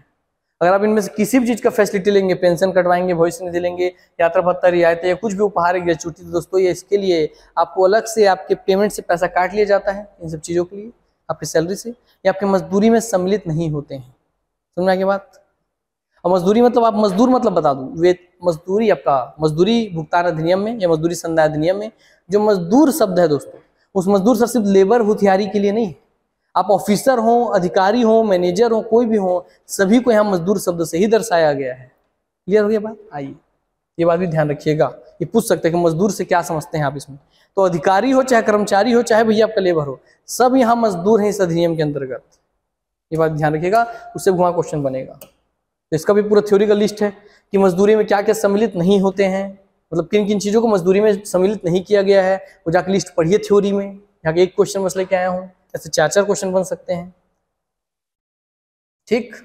अगर आप इनमें से किसी भी चीज़ का फैसिलिटी लेंगे पेंशन कटवाएंगे भविष्य निधि लेंगे यात्रा भत्ता रियायत या कुछ भी उपहार ग्रेचुटी तो दोस्तों ये इसके लिए आपको अलग से आपके पेमेंट से पैसा काट लिया जाता है इन सब चीज़ों के लिए आपकी सैलरी से या आपके मजदूरी में सम्मिलित नहीं होते हैं समझ की बात और मजदूरी मतलब आप मजदूर मतलब बता दू वे मजदूरी आपका मजदूरी भुगतान अधिनियम में या मजदूरी संदाय अधिनियम में जो मजदूर शब्द है दोस्तों उस मजदूर शब्द सिर्फ लेबर हुथियारी के लिए नहीं है आप ऑफिसर हों अधिकारी हों मैनेजर हों कोई भी हो सभी को यहाँ मजदूर शब्द से ही दर्शाया गया है क्लियर हो गया बात आइए ये बात भी ध्यान रखिएगा ये पूछ सकते हैं कि मजदूर से क्या समझते हैं आप इसमें तो अधिकारी हो चाहे कर्मचारी हो चाहे भैया आपका लेबर हो सब यहाँ मजदूर हैं इस अधिनियम के अंतर्गत ये बात ध्यान रखिएगा उससे वहाँ क्वेश्चन बनेगा तो इसका भी पूरा थ्योरी का लिस्ट है कि मजदूरी में क्या क्या सम्मिलित नहीं होते हैं मतलब किन किन चीज़ों को मजदूरी में सम्मिलित नहीं किया गया है वो जाकर लिस्ट पढ़िए थ्योरी में यहाँ के एक क्वेश्चन मसले क्या आया हूँ ऐसे चार चार क्वेश्चन बन सकते हैं ठीक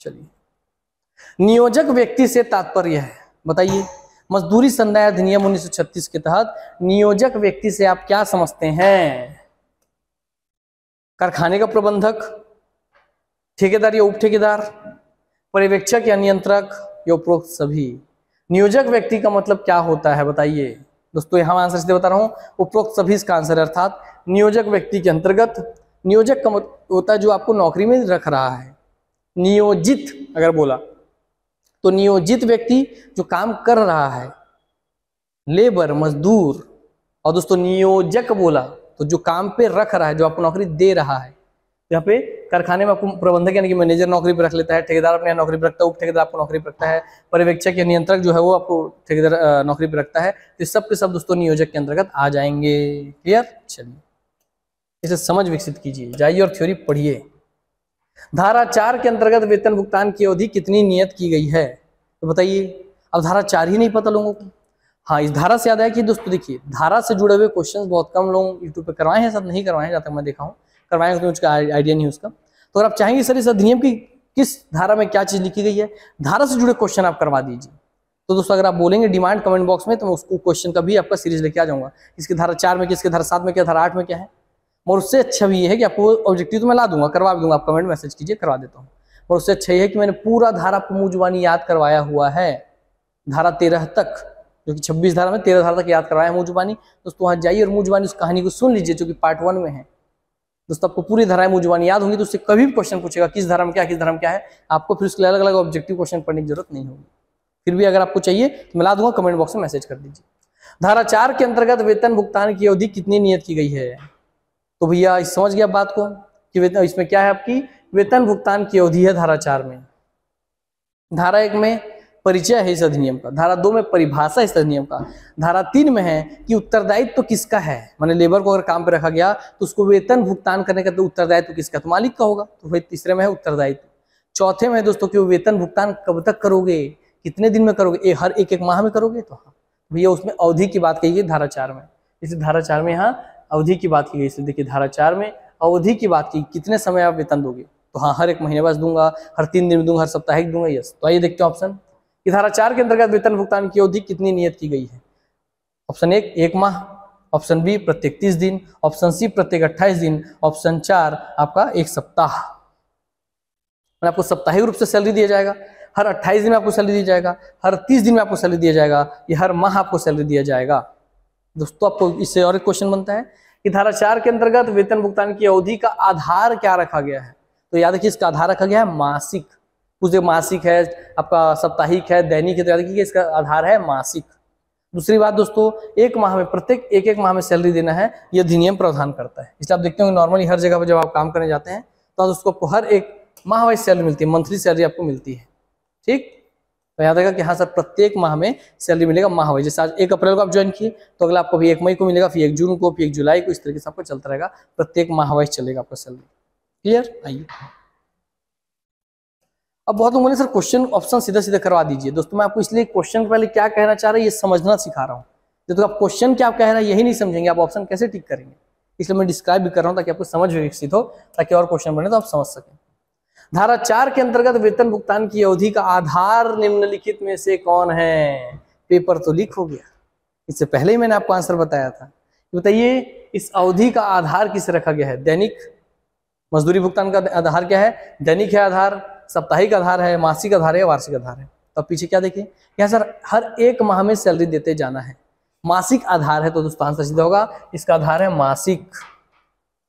चलिए नियोजक व्यक्ति से तात्पर्य है बताइए मजदूरी संध्या अधिनियम 1936 के तहत नियोजक व्यक्ति से आप क्या समझते हैं कारखाने का प्रबंधक ठेकेदार या उपठेकेदार पर्यवेक्षक या नियंत्रक या उपरोक्त सभी नियोजक व्यक्ति का मतलब क्या होता है बताइए दोस्तों यहां मैं आंसर इसलिए बता रहा हूँ उपरोक्त सभी इसका आंसर अर्थात नियोजक व्यक्ति के अंतर्गत नियोजक का होता है जो आपको नौकरी में रख रहा है नियोजित अगर बोला तो नियोजित व्यक्ति जो काम कर रहा है लेबर मजदूर और दोस्तों नियोजक बोला तो जो काम पे रख रहा है जो आपको नौकरी दे रहा है यहाँ पे कारखाने में आपको प्रबंधक यानी कि मैनेजर नौकरी पर रख लेता है ठेकेदार अपने नौकरी पर रखता है उप ठेकेदार आपको नौकरी पर रखता है पर्यवेक्षक या नियंत्रक जो है वो आपको ठेकेदार नौकरी पर रखता है तो सब के सब दोस्तों नियोजक के अंतर्गत आ जाएंगे क्लियर चलिए इसे समझ विकसित कीजिए जाइए और थ्योरी पढ़िए धारा चार के अंतर्गत वेतन भुगतान की अवधि कितनी नियत की गई है तो बताइए अब धारा चार ही नहीं पता लोगों को हाँ इस धारा से याद है कि दोस्तों देखिए धारा से जुड़े हुए क्वेश्चन बहुत कम लोग यूट्यूब पे करवाए हैं सब नहीं करवाए हैं जहाँ तक मैं देखा हूँ करवाएंगे उसमें उसका आइडिया नहीं उसका तो अगर आप चाहेंगे सर इस अधिनियम की किस धारा में क्या चीज़ लिखी गई है धारा से जुड़े क्वेश्चन आप करवा दीजिए तो दोस्तों अगर आप बोलेंगे डिमांड कमेंट बॉक्स में तो मैं उसको क्वेश्चन का भी आपका सीरीज लेके आ जाऊंगा इसके धारा चार में किसके धारा सात में क्या धारा आठ में क्या है और उससे अच्छा भी ये है कि आपको ऑब्जेक्टिव तो मैं ला दूंगा करवा भी दूंगा आप कमेंट मैसेज कीजिए करवा देता हूँ और उससे अच्छा ये है कि मैंने पूरा धारा मुँह याद करवाया हुआ है धारा तेरह तक जो कि छब्बीस धारा में तेरह धारा तक याद करवाया मुँह जुबानी दोस्तों वहाँ जाइए और मुँह जुबानी उस कहानी को सुन लीजिए जो कि पार्ट वन में है दोस्तों आपको पूरी धाराएं मुझबान याद होंगी तो उससे कभी भी क्वेश्चन पूछेगा किस धर्म क्या किस धर्म क्या है आपको फिर उसके अलग अलग ऑब्जेक्टिव क्वेश्चन पढ़ने की जरूरत नहीं होगी फिर भी अगर आपको चाहिए तो मिला दूंगा कमेंट बॉक्स में मैसेज कर दीजिए धारा चार के अंतर्गत वेतन भुगतान की अवधि कितनी नियत की गई है तो भैया समझ गया बात को कि वेतन इसमें क्या है आपकी वेतन भुगतान की अवधि है धारा चार में धारा एक में परिचय है इस अधिनियम का धारा दो में परिभाषा इस अधिनियम का धारा तीन में है कि उत्तरदायित्व तो किसका है माने लेबर को अगर काम पर रखा गया तो उसको वेतन भुगतान करने का तो उत्तरदायित्व तो किसका तो मालिक का होगा तो वही तीसरे में है उत्तरदायित्व चौथे में है दोस्तों कि वेतन भुगतान कब तक करोगे कितने दिन में करोगे ए, हर एक एक माह में करोगे तो हाँ तो भैया उसमें अवधि की बात कही गई धारा चार में इसलिए धारा चार में यहाँ अवधि की बात की गई इसलिए देखिए धारा चार में अवधि की बात की कितने समय आप वेतन दोगे तो हाँ हर एक महीने बाद दूंगा हर तीन दिन में दूंगा हर सप्ताह दूंगा यस तो आइए देखते हैं ऑप्शन कि धारा चार के अंतर्गत वेतन भुगतान की अवधि कितनी नियत की गई है ऑप्शन एक एक माह ऑप्शन बी प्रत्येक तीस दिन ऑप्शन सी प्रत्येक अट्ठाईस दिन ऑप्शन चार आपका एक सप्ताह आपको सप्ताहिक रूप से सैलरी दिया जाएगा हर 28 दिन में आपको सैलरी दिया जाएगा हर 30 दिन में आपको सैलरी दिया जाएगा या हर माह आपको सैलरी दिया जाएगा दोस्तों आपको इससे और एक क्वेश्चन बनता है कि धारा चार के अंतर्गत वेतन भुगतान की अवधि का आधार क्या रखा गया है तो याद रखिए इसका आधार रखा गया है मासिक कुछ देख मासिक है आपका साप्ताहिक है दैनिक है तो याद इसका आधार है मासिक दूसरी बात दोस्तों एक माह में प्रत्येक एक एक माह में सैलरी देना है यह अधिनियम प्रावधान करता है इसलिए आप देखते होंगे नॉर्मली हर जगह पर जब आप काम करने जाते हैं तो उसको आपको हर एक माह वाइज सैलरी मिलती है मंथली सैलरी आपको मिलती है ठीक तो याद रखा कि हाँ सर प्रत्येक माह में सैलरी मिलेगा माह वाइज जैसे आज एक अप्रैल को आप ज्वाइन किए तो अगला आपको भी एक मई को मिलेगा फिर एक जून को फिर एक जुलाई को इस तरीके से आपको चलता रहेगा प्रत्येक माह वाइज चलेगा आपका सैलरी क्लियर आइए अब बहुत लोग बोले सर क्वेश्चन ऑप्शन सीधा सीधा करवा दीजिए दोस्तों मैं आपको इसलिए क्वेश्चन पहले क्या कहना चाह रहा है ये समझना सिखा रहा हूँ जब तक तो आप क्वेश्चन क्या कह रहे हैं यही नहीं समझेंगे आप ऑप्शन कैसे टिक करेंगे इसलिए मैं डिस्क्राइब भी कर रहा हूँ ताकि आपको समझ विकसित हो ताकि और क्वेश्चन बने तो आप समझ सकें धारा चार के अंतर्गत वेतन भुगतान की अवधि का आधार निम्नलिखित में से कौन है पेपर तो लीक हो गया इससे पहले ही मैंने आपको आंसर बताया था बताइए इस अवधि का आधार किसे रखा गया है दैनिक मजदूरी भुगतान का आधार क्या है दैनिक है आधार साप्ताहिक आधार है मासिक आधार है वार्षिक आधार है तो पीछे क्या देखिए यहाँ सर हर एक माह में सैलरी देते जाना है मासिक आधार है तो दोस्तों आंसर सीधा होगा इसका आधार है मासिक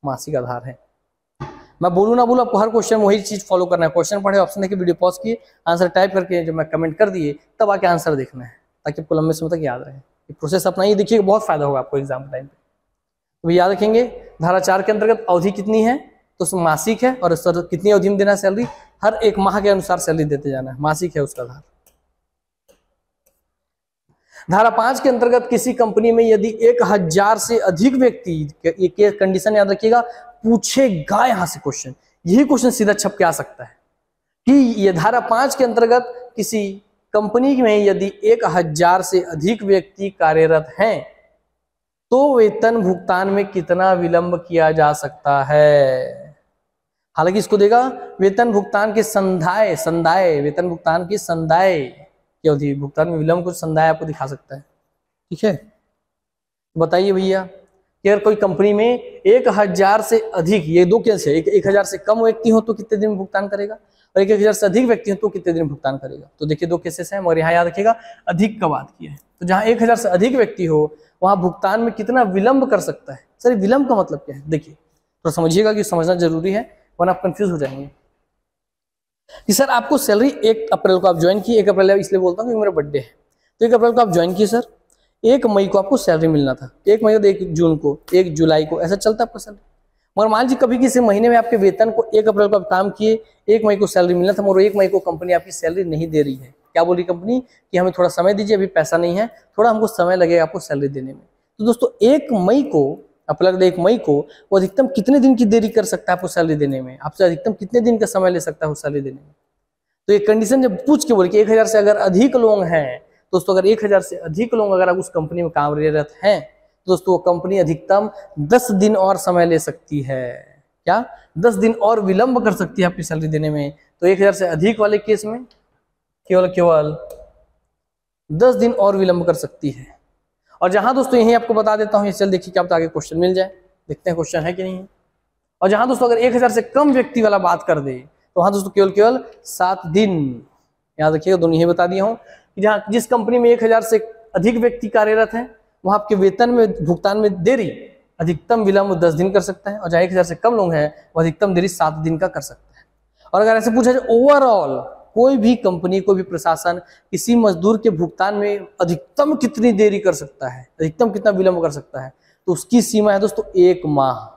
मासिक आधार है मैं बोलूँ ना बोलूँ आपको हर क्वेश्चन वही चीज़ फॉलो करना है क्वेश्चन पढ़े ऑप्शन देखिए वीडियो पॉज किए आंसर टाइप करके जो मैं कमेंट कर दिए तब आके आंसर देखना है ताकि आपको लंबे समय तक याद रहे ये प्रोसेस अपना ये देखिए बहुत फायदा होगा आपको एग्जाम टाइम पे तो याद रखेंगे धारा चार के अंतर्गत अवधि कितनी है तो उसमें मासिक है और सर कितनी अवधि में देना सैलरी हर एक माह के अनुसार सैलरी देते जाना है मासिक है उसका आधार धारा पांच के अंतर्गत किसी कंपनी में यदि एक हजार से अधिक व्यक्ति कंडीशन याद रखिएगा पूछेगा यहां से क्वेश्चन यही क्वेश्चन सीधा छप के आ सकता है कि ये धारा पांच के अंतर्गत किसी कंपनी में यदि एक हजार से अधिक व्यक्ति कार्यरत हैं तो वेतन भुगतान में कितना विलंब किया जा सकता है हालांकि इसको देगा वेतन भुगतान के संधाय संधाय वेतन भुगतान की संधाय क्या होती है भुगतान में विलंब को संधाय आपको दिखा सकता है ठीक है बताइए भैया कि अगर कोई कंपनी में एक हजार से अधिक ये दो कैसे एक, एक हजार से कम व्यक्ति हो तो कितने दिन में भुगतान करेगा और एक, एक हजार से अधिक व्यक्ति हो तो कितने दिन में भुगतान करेगा तो देखिए दो केसेस हैं मगर यहाँ याद रखिएगा अधिक का बात किया है तो जहाँ एक हजार से अधिक व्यक्ति हो वहाँ भुगतान में कितना विलंब कर सकता है सर विलंब का मतलब क्या है देखिए तो समझिएगा कि समझना जरूरी है वन आप कंफ्यूज हो जाएंगे कि सर आपको सैलरी एक अप्रैल को आप ज्वाइन किए एक अप्रैल इसलिए बोलता हूँ कि मेरा बर्थडे है तो एक अप्रैल को आप ज्वाइन किए सर एक मई को आपको सैलरी मिलना था एक मई को एक जून को एक जुलाई को ऐसा चलता आपका सैलरी मगर मान लीजिए कभी किसी महीने में आपके वेतन को एक अप्रैल को आप काम किए एक मई को सैलरी मिलना था मगर एक मई को कंपनी आपकी सैलरी नहीं दे रही है क्या बोली कंपनी कि हमें थोड़ा समय दीजिए अभी पैसा नहीं है थोड़ा हमको समय लगेगा आपको सैलरी देने में तो दोस्तों एक मई को आप लग अपलग एक मई को वो अधिकतम कितने दिन की देरी कर सकता है आपको सैलरी देने में आपसे अधिकतम कितने दिन का समय ले सकता है सैलरी देने में तो ये कंडीशन जब पूछ के बोले कि एक हज़ार से अगर अधिक लोग हैं तो दोस्तों अगर एक हज़ार से अधिक लोग अगर आप उस कंपनी में कार्यरत हैं तो दोस्तों वो कंपनी अधिकतम दस दिन और समय ले सकती है क्या दस दिन और विलंब कर सकती है आपकी सैलरी देने में तो एक हजार से अधिक वाले केस में केवल केवल दस दिन और विलंब कर सकती है और जहां दोस्तों यही आपको बता देता हूँ चल देखिए क्या तो आगे क्वेश्चन मिल जाए देखते हैं क्वेश्चन है कि नहीं और जहां दोस्तों अगर एक से कम व्यक्ति वाला बात कर दे तो वहां दोस्तों केवल केवल सात दिन याद रखिएगा दोनों ही बता दिया हूँ कि जहाँ जिस कंपनी में एक हजार से अधिक व्यक्ति कार्यरत है वहां आपके वेतन में भुगतान में देरी अधिकतम विलंब दस दिन कर सकता है और जहाँ एक हजार से कम लोग हैं वो अधिकतम देरी सात दिन का कर सकता है और अगर ऐसे पूछा जाए ओवरऑल कोई भी कंपनी को भी प्रशासन किसी मजदूर के भुगतान में अधिकतम कितनी देरी कर सकता है अधिकतम कितना विलंब कर सकता है तो उसकी सीमा है दोस्तों एक माह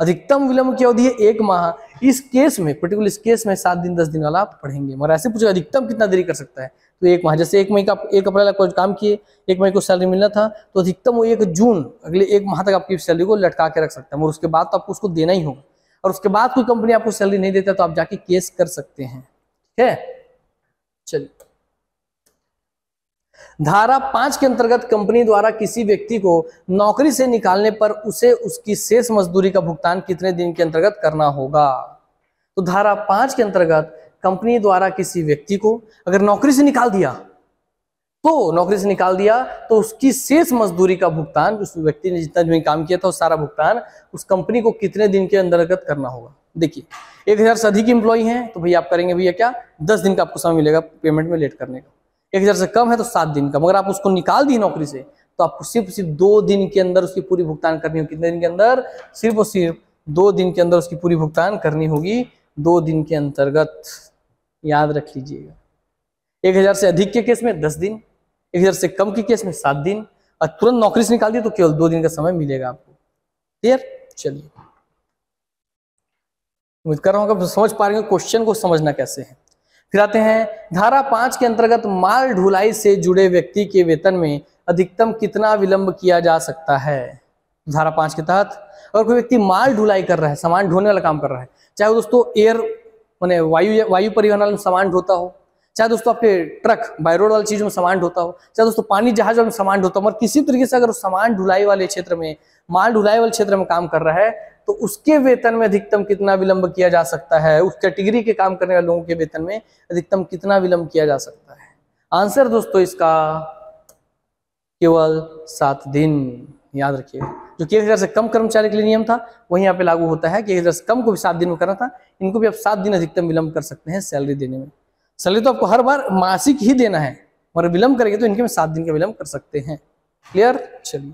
अधिकतम विलंब की अवधि है एक माह इस केस में पर्टिकुलर इस केस में सात दिन दस दिन वाला आप पढ़ेंगे मगर ऐसे पूछे अधिकतम कितना देरी कर सकता है तो एक माह जैसे एक मई का एक अप्रैल का काम किए एक मई को सैलरी मिलना था तो अधिकतम वो एक जून अगले एक माह तक आपकी सैलरी को लटका के रख सकता है मगर उसके बाद तो आपको उसको देना ही होगा और उसके बाद कोई कंपनी आपको सैलरी नहीं देता तो आप जाके केस कर सकते हैं है चलिए धारा पांच के अंतर्गत कंपनी द्वारा किसी व्यक्ति को नौकरी से निकालने पर उसे उसकी शेष मजदूरी का भुगतान कितने दिन के अंतर्गत करना होगा तो धारा पांच के अंतर्गत कंपनी द्वारा किसी व्यक्ति को अगर नौकरी से निकाल दिया तो नौकरी से निकाल दिया तो उसकी शेष मजदूरी का भुगतान उस व्यक्ति ने जितना दिन काम किया था सारा भुगतान उस कंपनी को कितने दिन के अंतर्गत करना होगा देखिए एक हज़ार से अधिक इम्प्लॉई हैं तो भैया आप करेंगे भैया क्या दस दिन का आपको समय मिलेगा पेमेंट में लेट करने का एक हज़ार से कम है तो सात दिन का मगर आप उसको निकाल दिए नौकरी से तो आपको सिर्फ सिर्फ दो दिन के अंदर उसकी पूरी भुगतान करनी होगी कितने दिन के अंदर सिर्फ और सिर्फ दो दिन के अंदर उसकी पूरी भुगतान करनी होगी दो दिन के अंतर्गत याद रख लीजिएगा एक हज़ार से अधिक के केस में दस दिन एक हज़ार से कम के केस में सात दिन और तुरंत नौकरी से निकाल दिए तो केवल दो दिन का समय मिलेगा आपको क्लियर चलिए उम्मीद कर रहा हूँ समझ पा रहे हो क्वेश्चन को समझना कैसे है फिर आते हैं धारा पांच के अंतर्गत माल ढुलाई से जुड़े व्यक्ति के वेतन में अधिकतम कितना विलंब किया जा सकता है धारा पांच के तहत अगर कोई व्यक्ति माल ढुलाई कर रहा है सामान ढोने वाला काम कर रहा है चाहे दोस्तों एयर मैंने वायु वायु परिवहन वाले में सामान ढोता हो चाहे दोस्तों आपके ट्रक बायरोड वाली चीज में सामान ढोता हो चाहे दोस्तों पानी जहाज में सामान ढोता हो मगर किसी तरीके से अगर सामान ढुलाई वाले क्षेत्र में माल ढुलाई वाले क्षेत्र में काम कर रहा है तो उसके वेतन में अधिकतम कितना विलंब किया जा सकता है उस कैटेगरी के काम करने वाले लोगों के वेतन में अधिकतम कितना विलंब किया जा सकता है आंसर दोस्तों इसका केवल सात दिन याद रखिए जो एक हज़ार से कम कर्मचारी के लिए नियम था वही यहाँ पे लागू होता है कि एक हज़ार से कम को भी सात दिन में करना था इनको भी आप सात दिन अधिकतम विलंब कर सकते हैं सैलरी देने में सैलरी तो आपको हर बार मासिक ही देना है और विलंब करेंगे तो इनके में सात दिन का विलंब कर सकते हैं क्लियर चलिए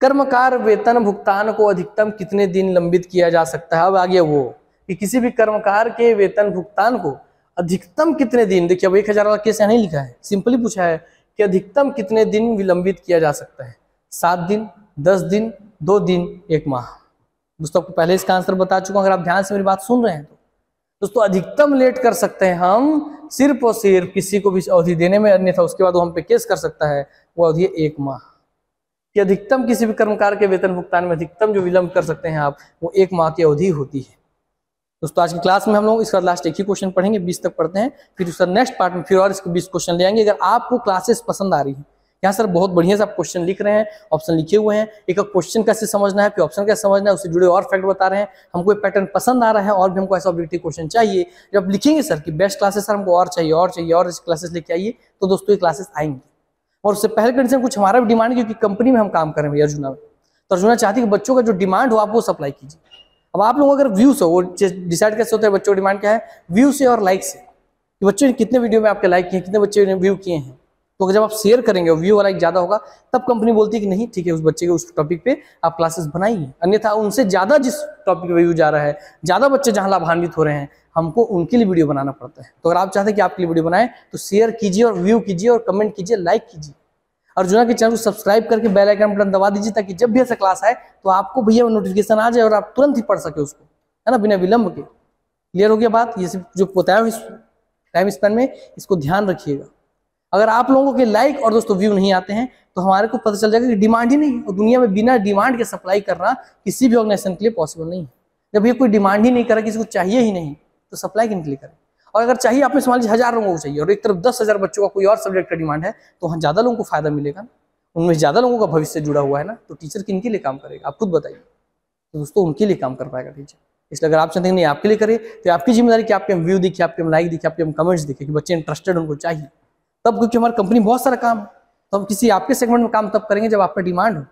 कर्मकार वेतन भुगतान को अधिकतम कितने दिन लंबित किया जा सकता है अब आगे वो कि किसी भी कर्मकार के वेतन भुगतान को अधिकतम कितने दिन देखिए अब एक हजार वाला केस यहाँ नहीं लिखा है सिंपली पूछा है कि अधिकतम कितने दिन विलंबित किया जा सकता है सात दिन दस दिन दो दिन एक माह दोस्तों आपको पहले इसका आंसर बता चुका हूँ अगर आप ध्यान से मेरी बात सुन रहे हैं तो दोस्तों अधिकतम लेट कर सकते हैं हम सिर्फ और सिर्फ किसी को भी अवधि देने में अन्यथा उसके बाद वो हम पे केस कर सकता है वो अवधि एक माह कि अधिकतम किसी भी कर्मकार के वेतन भुगतान में अधिकतम जो विलंब कर सकते हैं आप वो एक माह की अवधि होती है दोस्तों आज की क्लास में हम लोग इसका लास्ट एक ही क्वेश्चन पढ़ेंगे बीस तक पढ़ते हैं फिर उसका नेक्स्ट पार्ट में फिर और इसको बीस क्वेश्चन ले आएंगे अगर आपको क्लासेस पसंद आ रही है यहाँ सर बहुत बढ़िया से आप क्वेश्चन लिख रहे हैं ऑप्शन लिखे हुए हैं एक क्वेश्चन कैसे समझना है फिर ऑप्शन कैसे समझना है उससे जुड़े और फैक्ट बता रहे हैं हमको पैटर्न पसंद आ रहा है और भी हमको ऐसा ऑब्जेक्टिव क्वेश्चन चाहिए जब लिखेंगे सर कि बेस्ट क्लासेस सर हमको और चाहिए और चाहिए और क्लासेस लेके आइए तो दोस्तों ये क्लासेस आएंगे और उससे पहले कंडीशन कुछ हमारा भी डिमांड क्योंकि कंपनी में हम काम कर रहे हैं अर्जुना में तो अर्जुना चाहती है कि बच्चों का जो डिमांड हो आप वो सप्लाई कीजिए अब आप लोग अगर व्यू से वो डिसाइड कैसे होता है बच्चों का डिमांड क्या है व्यू से और लाइक से कि बच्चों ने कितने वीडियो में आपके लाइक किए कितने बच्चों ने व्यू किए हैं तो जब आप शेयर करेंगे व्यू वाला एक ज्यादा होगा तब कंपनी बोलती है कि नहीं ठीक है उस बच्चे के उस टॉपिक पे आप क्लासेस बनाइए अन्यथा उनसे ज्यादा जिस टॉपिक पे व्यू जा रहा है ज्यादा बच्चे जहां लाभान्वित हो रहे हैं हमको उनके लिए वीडियो बनाना पड़ता है तो अगर आप चाहते हैं कि आपके लिए वीडियो बनाए तो शेयर कीजिए और व्यू कीजिए और कमेंट कीजिए लाइक कीजिए अर्जुना के चैनल को सब्सक्राइब करके बेल आइकन बटन दबा दीजिए ताकि जब भी ऐसा क्लास आए तो आपको भैया नोटिफिकेशन आ जाए और आप तुरंत ही पढ़ सके उसको है ना बिना विलंब के क्लियर हो गया बात ये सिर्फ जो बताया इस टाइम स्पेन में इसको ध्यान रखिएगा अगर आप लोगों के लाइक और दोस्तों व्यू नहीं आते हैं तो हमारे को पता चल जाएगा कि डिमांड ही नहीं और दुनिया में बिना डिमांड के सप्लाई करना किसी भी ऑर्गेनाइजेशन के लिए पॉसिबल नहीं है जब ये कोई डिमांड ही नहीं करा किसी को चाहिए ही नहीं तो सप्लाई किन के लिए करें और अगर चाहिए आपने समझ लीजिए हजार लोगों को चाहिए और एक तरफ दस हजार बच्चों का कोई और सब्जेक्ट का डिमांड है तो वहाँ ज़्यादा लोगों को फायदा मिलेगा उनमें ज़्यादा लोगों का भविष्य जुड़ा हुआ है ना तो टीचर किन के लिए काम करेगा आप खुद बताइए तो दोस्तों उनके लिए काम कर पाएगा टीचर इसलिए अगर आप चाहते हैं नहीं आपके लिए करें तो आपकी जिम्मेदारी कि आपके हम व्यू देखिए आपके हम लाइक देखिए आपके हम कमेंट्स दिखे कि बच्चे इंटरेस्टेड उनको चाहिए तब क्योंकि हमारी कंपनी बहुत सारा काम है तो हम किसी आपके सेगमेंट में काम तब करेंगे जब आपका डिमांड हो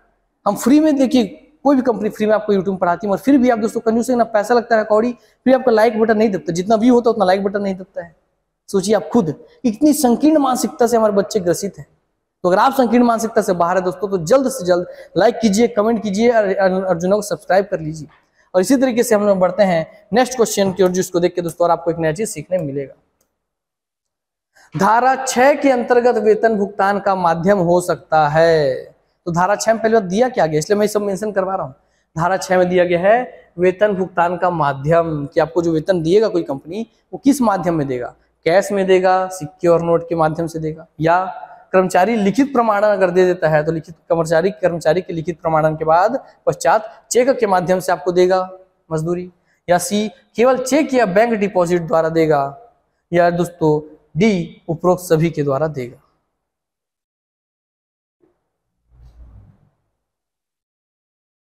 हम फ्री में देखिए कोई भी कंपनी फ्री में आपको यूट्यूब पढ़ाती है और फिर भी आप दोस्तों कंजूस ना पैसा लगता है कौड़ी फिर आपका लाइक बटन नहीं दबता जितना व्यू होता है उतना लाइक बटन नहीं दबता है सोचिए आप खुद इतनी संकीर्ण मानसिकता से हमारे बच्चे ग्रसित हैं तो अगर आप संकीर्ण मानसिकता से बाहर है दोस्तों तो जल्द से जल्द लाइक कीजिए कमेंट कीजिए और अर्जुना को सब्सक्राइब कर लीजिए और इसी तरीके से हम लोग बढ़ते हैं नेक्स्ट क्वेश्चन की ओर जिसको देख के दोस्तों और आपको एक नया चीज सीखने मिलेगा धारा छह के अंतर्गत वेतन भुगतान का माध्यम हो सकता है तो धारा छह में पहले दिया क्या गया इसलिए मैं सब मेंशन करवा रहा हूँ धारा छह में दिया गया है वेतन भुगतान का माध्यम कि आपको जो वेतन दिएगा कोई कंपनी वो किस माध्यम में देगा कैश में देगा सिक्योर नोट के माध्यम से देगा या कर्मचारी लिखित प्रमाणन अगर दे देता है तो लिखित कर्मचारी कर्मचारी के लिखित प्रमाणन के बाद पश्चात चेक के माध्यम से आपको देगा मजदूरी या सी केवल चेक या बैंक डिपॉजिट द्वारा देगा या दोस्तों डी उपरोक्त सभी के द्वारा देगा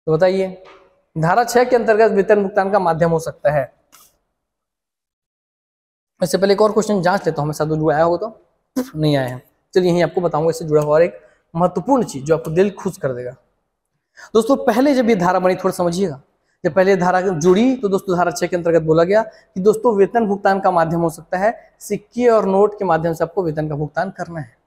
तो बताइए धारा छह के अंतर्गत वेतन भुगतान का माध्यम हो सकता है इससे पहले एक और क्वेश्चन जांच लेता हूं हमें जुड़ा आया होगा तो नहीं आया हैं चलिए यही आपको बताऊंगा इससे जुड़ा हुआ और एक महत्वपूर्ण चीज जो आपको दिल खुश कर देगा दोस्तों पहले जब ये धारा बनी थोड़ा समझिएगा जब पहले धारा जुड़ी तो दोस्तों धारा छह के अंतर्गत बोला गया कि दोस्तों वेतन भुगतान का माध्यम हो सकता है सिक्के और नोट के माध्यम से आपको वेतन का भुगतान करना है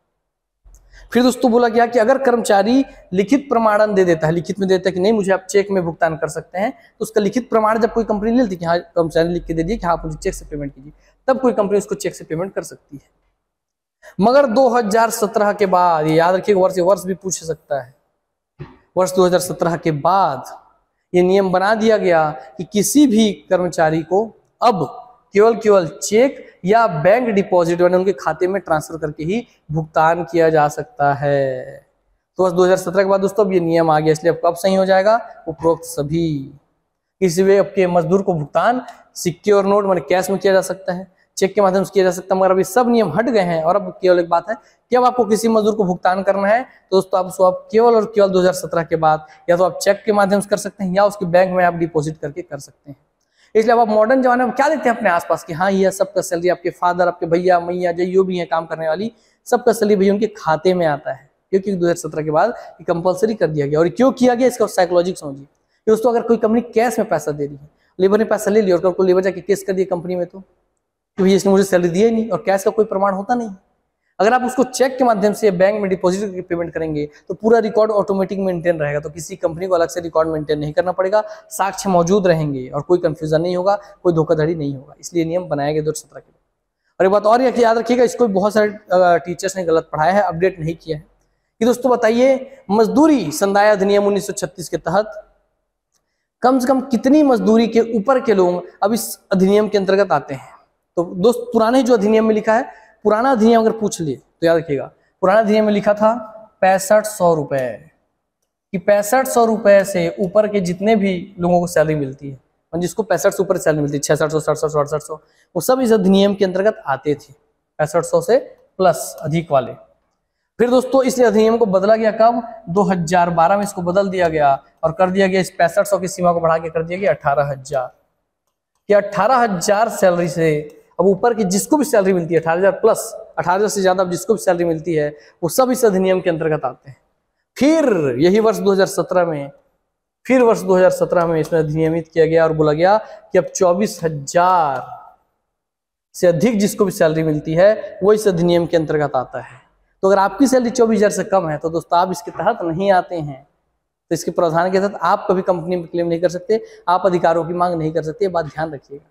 फिर दोस्तों बोला गया कि अगर कर्मचारी लिखित प्रमाणन दे देता है लिखित में देता है कि नहीं मुझे आप चेक में भुगतान कर सकते हैं तो उसका लिखित प्रमाण जब कोई कंपनी लेती कि हाँ कर्मचारी लिख के दे दिए कि हाँ मुझे चेक से पेमेंट कीजिए तब कोई कंपनी उसको चेक से पेमेंट कर सकती है मगर 2017 के बाद याद रखिए वर्ष वर्ष भी पूछ सकता है वर्ष 2017 के बाद ये नियम बना दिया गया कि किसी भी कर्मचारी को अब केवल केवल चेक या बैंक डिपॉजिट यानी उनके खाते में ट्रांसफर करके ही भुगतान किया जा सकता है तो बस दो के बाद दोस्तों अब ये नियम आ गया इसलिए अब कब सही हो जाएगा उपरोक्त सभी वे आपके मजदूर को भुगतान सिक्के और नोट मान कैश में किया जा सकता है चेक के माध्यम से किया जा सकता है मगर अभी सब नियम हट गए हैं और अब केवल एक बात है कि अब आपको किसी मजदूर को भुगतान करना है तो दोस्तों आप उसको आप केवल और केवल 2017 के बाद या तो आप चेक के माध्यम से कर सकते हैं या उसके बैंक में आप डिपोजिट करके कर सकते हैं इसलिए अब आप मॉडर्न जमाने में क्या देखते हैं अपने आसपास की हाँ यह सबका सैलरी आपके फादर आपके भैया मैया जो भी है काम करने वाली सबका सैलरी भैया उनके खाते में आता है क्योंकि दो के बाद ये कंपलसरी कर दिया गया और क्यों किया गया इसका साइकोलॉजिक समझिए दोस्तों अगर कोई कंपनी कैश में पैसा दे रही है लेबर ने पैसा ले लिया और लेबर जाके केस कर दिया कंपनी में तो क्योंकि इसने मुझे सैलरी दिया ही नहीं और कैश का कोई प्रमाण होता नहीं अगर आप उसको चेक के माध्यम से बैंक में डिपॉजिट पेमेंट करेंगे तो पूरा रिकॉर्ड ऑटोमेटिक मेंटेन रहेगा तो किसी कंपनी को अलग से रिकॉर्ड मेंटेन नहीं करना पड़ेगा साक्ष्य मौजूद रहेंगे और कोई कंफ्यूजन नहीं होगा कोई धोखाधड़ी नहीं होगा इसलिए नियम बनाया गया दो सत्रह के और एक बात और याद रखिएगा इसको बहुत सारे टीचर्स ने गलत पढ़ाया है अपडेट नहीं किया है कि दोस्तों बताइए मजदूरी संदाय अधिनियम उन्नीस के तहत कम से कम कितनी मजदूरी के ऊपर के लोग अब इस अधिनियम के अंतर्गत आते हैं तो दोस्त पुराने जो अधिनियम में लिखा है पुराना अधिनियम अगर पूछ लिए तो याद रखिएगा पुराना अधिनियम में लिखा था पैंसठ सौ रुपये कि पैंसठ सौ रुपये से ऊपर के जितने भी लोगों को सैलरी मिलती है जिसको पैंसठ से ऊपर सैलरी मिलती है छियासठ सौ सड़सठ सौ अड़सठ सौ वो सब इस अधिनियम के अंतर्गत आते थे पैंसठ सौ से प्लस अधिक वाले फिर दोस्तों इस अधिनियम को बदला गया कब 2012 में इसको बदल दिया गया और कर दिया गया इस पैंसठ सौ की सीमा को बढ़ा के कर दिया गया अठारह हजार अठारह हजार सैलरी से अब ऊपर की जिसको भी सैलरी मिलती है अठारह प्लस अठारह से ज़्यादा जिसको भी सैलरी मिलती है वो सब इस अधिनियम के अंतर्गत आते हैं फिर यही वर्ष 2017 में फिर वर्ष 2017 में इसमें अधिनियमित किया गया और बोला गया कि अब चौबीस हजार से अधिक जिसको भी सैलरी मिलती है वो इस अधिनियम के अंतर्गत आता है तो अगर आपकी सैलरी चौबीस हजार से कम है तो दोस्तों आप इसके तहत नहीं आते हैं तो इसके प्रावधान के तहत आप कभी कंपनी में क्लेम नहीं कर सकते आप अधिकारों की मांग नहीं कर सकते बात ध्यान रखिएगा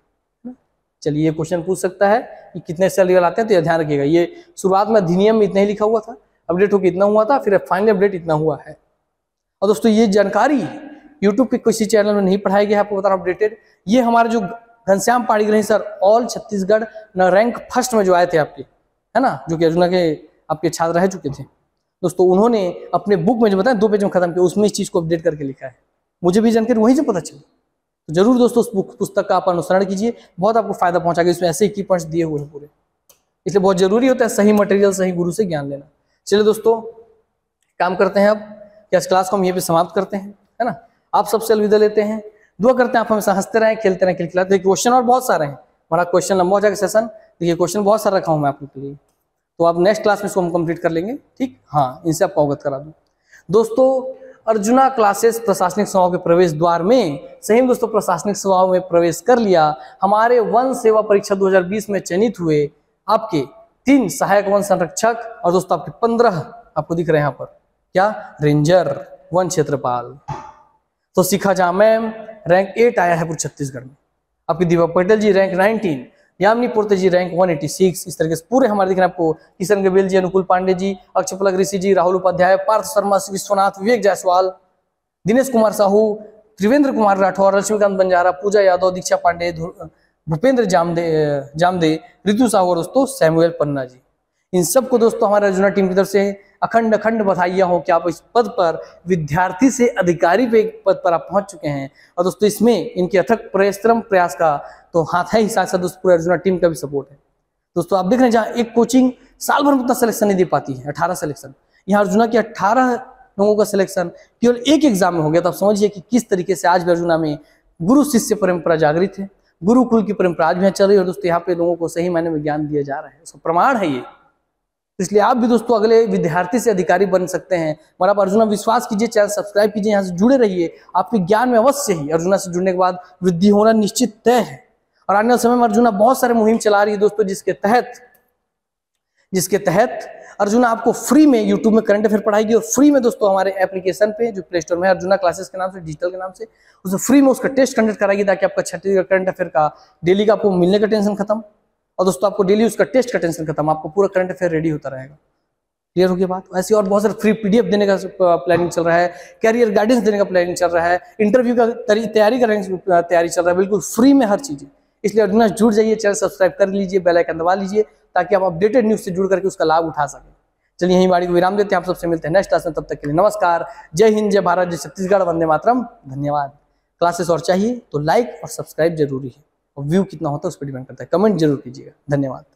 चलिए ये क्वेश्चन पूछ सकता है कि कितने वाले आते हैं तो ये ध्यान रखिएगा ये शुरुआत में अधिनियम में इतना ही लिखा हुआ था अपडेट होकर इतना हुआ था फिर फाइनल अपडेट इतना हुआ है और दोस्तों ये जानकारी यूट्यूब के किसी चैनल में नहीं पढ़ाई गया आपको बता रहा अपडेटेड ये हमारे जो Ghanshyam Panigrahi sir all Chhattisgarh rank first में जो आए थे आपके है ना जो कि अर्जुना के आपके छात्र रह चुके थे दोस्तों उन्होंने अपने बुक में जो बताया दो पेज में खत्म किया उसमें इस चीज़ को अपडेट करके लिखा है मुझे भी जानकारी वहीं से पता चली तो जरूर दोस्तों उस पुस्तक का आप अनुसरण कीजिए बहुत आपको फायदा पहुंचाएगा इसमें ऐसे इक्की पॉइंट दिए हुए हैं पूरे इसलिए बहुत जरूरी होता है सही मटेरियल सही गुरु से ज्ञान लेना चलिए दोस्तों काम करते हैं अब कि आज क्लास को हम ये पे समाप्त करते हैं है ना आप सबसे अलविदा लेते हैं दुआ करते हैं आप हमेशा हंसते रहें खेलते रहें खिलखिलाते रहें क्वेश्चन और बहुत सारे हैं हमारा क्वेश्चन लंबा हो जाएगा सेशन देखिए क्वेश्चन बहुत सारा रखा हूँ मैं आप लोग के लिए तो आप नेक्स्ट क्लास में इसको हम कंप्लीट कर लेंगे ठीक हाँ इनसे आपको अवगत करा दूँ दोस्तों अर्जुना क्लासेस प्रशासनिक सेवाओं के प्रवेश द्वार में सही दोस्तों प्रशासनिक सेवाओं में प्रवेश कर लिया हमारे वन सेवा परीक्षा 2020 में चयनित हुए आपके तीन सहायक वन संरक्षक और दोस्तों आपके पंद्रह आपको दिख रहे हैं यहाँ पर क्या रेंजर वन क्षेत्रपाल तो शिखा जा मैम रैंक एट आया है पूरे छत्तीसगढ़ में आपकी Deepak Patel ji rank nineteen Yamini Porte ji rank 186 इस तरीके से पूरे हमारे देखने रहे हैं आपको किशन गबेल जी अनुकूल पांडे जी अक्षय पलक ऋषि जी राहुल उपाध्याय पार्थ शर्मा विश्वनाथ विवेक जायसवाल दिनेश कुमार साहू त्रिवेंद्र कुमार राठौर लक्ष्मीकांत बंजारा पूजा यादव दीक्षा पांडे भूपेंद्र जामदे जामदे ऋतु साहू और दोस्तों सैमुअल पन्ना जी इन सबको दोस्तों हमारे अर्जुना टीम की तरफ से अखंड अखंड बधाइया हो कि आप इस पद पर विद्यार्थी से अधिकारी पे पद पर आप पहुंच चुके हैं और दोस्तों इसमें इनके अथक परिश्रम प्रयास का तो हाथ है ही साथ साथ दोस्तों पूरे अर्जुना टीम का भी सपोर्ट है दोस्तों आप देख रहे हैं जहाँ एक कोचिंग साल भर में उतना सिलेक्शन नहीं दे पाती है अठारह सिलेक्शन यहाँ अर्जुना की अट्ठारह लोगों का सिलेक्शन केवल एक एग्जाम में हो गया तो आप समझिए कि किस तरीके से आज भी अर्जुना में गुरु शिष्य परंपरा जागृत है गुरुकुल की परंपरा आज भी चल रही है और दोस्तों यहाँ पे लोगों को सही मायने में ज्ञान दिया जा रहा है उसका प्रमाण है ये इसलिए आप भी दोस्तों अगले विद्यार्थी से अधिकारी बन सकते हैं और आप अर्जुना विश्वास कीजिए चैनल सब्सक्राइब कीजिए यहाँ से जुड़े रहिए आपके ज्ञान में अवश्य ही अर्जुना से जुड़ने के बाद वृद्धि होना निश्चित तय है और आने वाले समय में अर्जुना बहुत सारे मुहिम चला रही है दोस्तों जिसके तहत जिसके तहत अर्जुना आपको फ्री में यूट्यूब में करंट अफेयर पढ़ाएगी और फ्री में दोस्तों हमारे एप्लीकेशन पे जो प्ले स्टोर में अर्जुना क्लासेस के नाम से डिजिटल के नाम से उसे फ्री में उसका टेस्ट कंडक्ट कराएगी ताकि आपका छत्तीसगढ़ करंट अफेयर का डेली का आपको मिलने का टेंशन खत्म और दोस्तों आपको डेली उसका टेस्ट का टेंशन खत्म आपको पूरा करंट अफेयर रेडी होता रहेगा क्लियर हो गया बात ऐसी और बहुत सारे फ्री पीडीएफ देने का प्लानिंग चल रहा है कैरियर गाइडेंस देने का प्लानिंग चल रहा है इंटरव्यू का तैयारी करने की तैयारी चल रहा है बिल्कुल फ्री में हर चीज़ इसलिए अभिनाश जुड़ जाइए चैनल सब्सक्राइब कर लीजिए बेल आइकन दबा लीजिए ताकि आप अपडेटेड न्यूज़ से जुड़ करके उसका लाभ उठा सकें चलिए यहीं बाड़ी को विराम देते हैं आप सबसे मिलते हैं नेक्स्ट क्लास में तब तक के लिए नमस्कार जय हिंद जय भारत जय छत्तीसगढ़ वंदे मातरम धन्यवाद क्लासेस और चाहिए तो लाइक और सब्सक्राइब जरूरी है और व्यू कितना होता है उस पर डिपेंड करता है कमेंट जरूर कीजिएगा धन्यवाद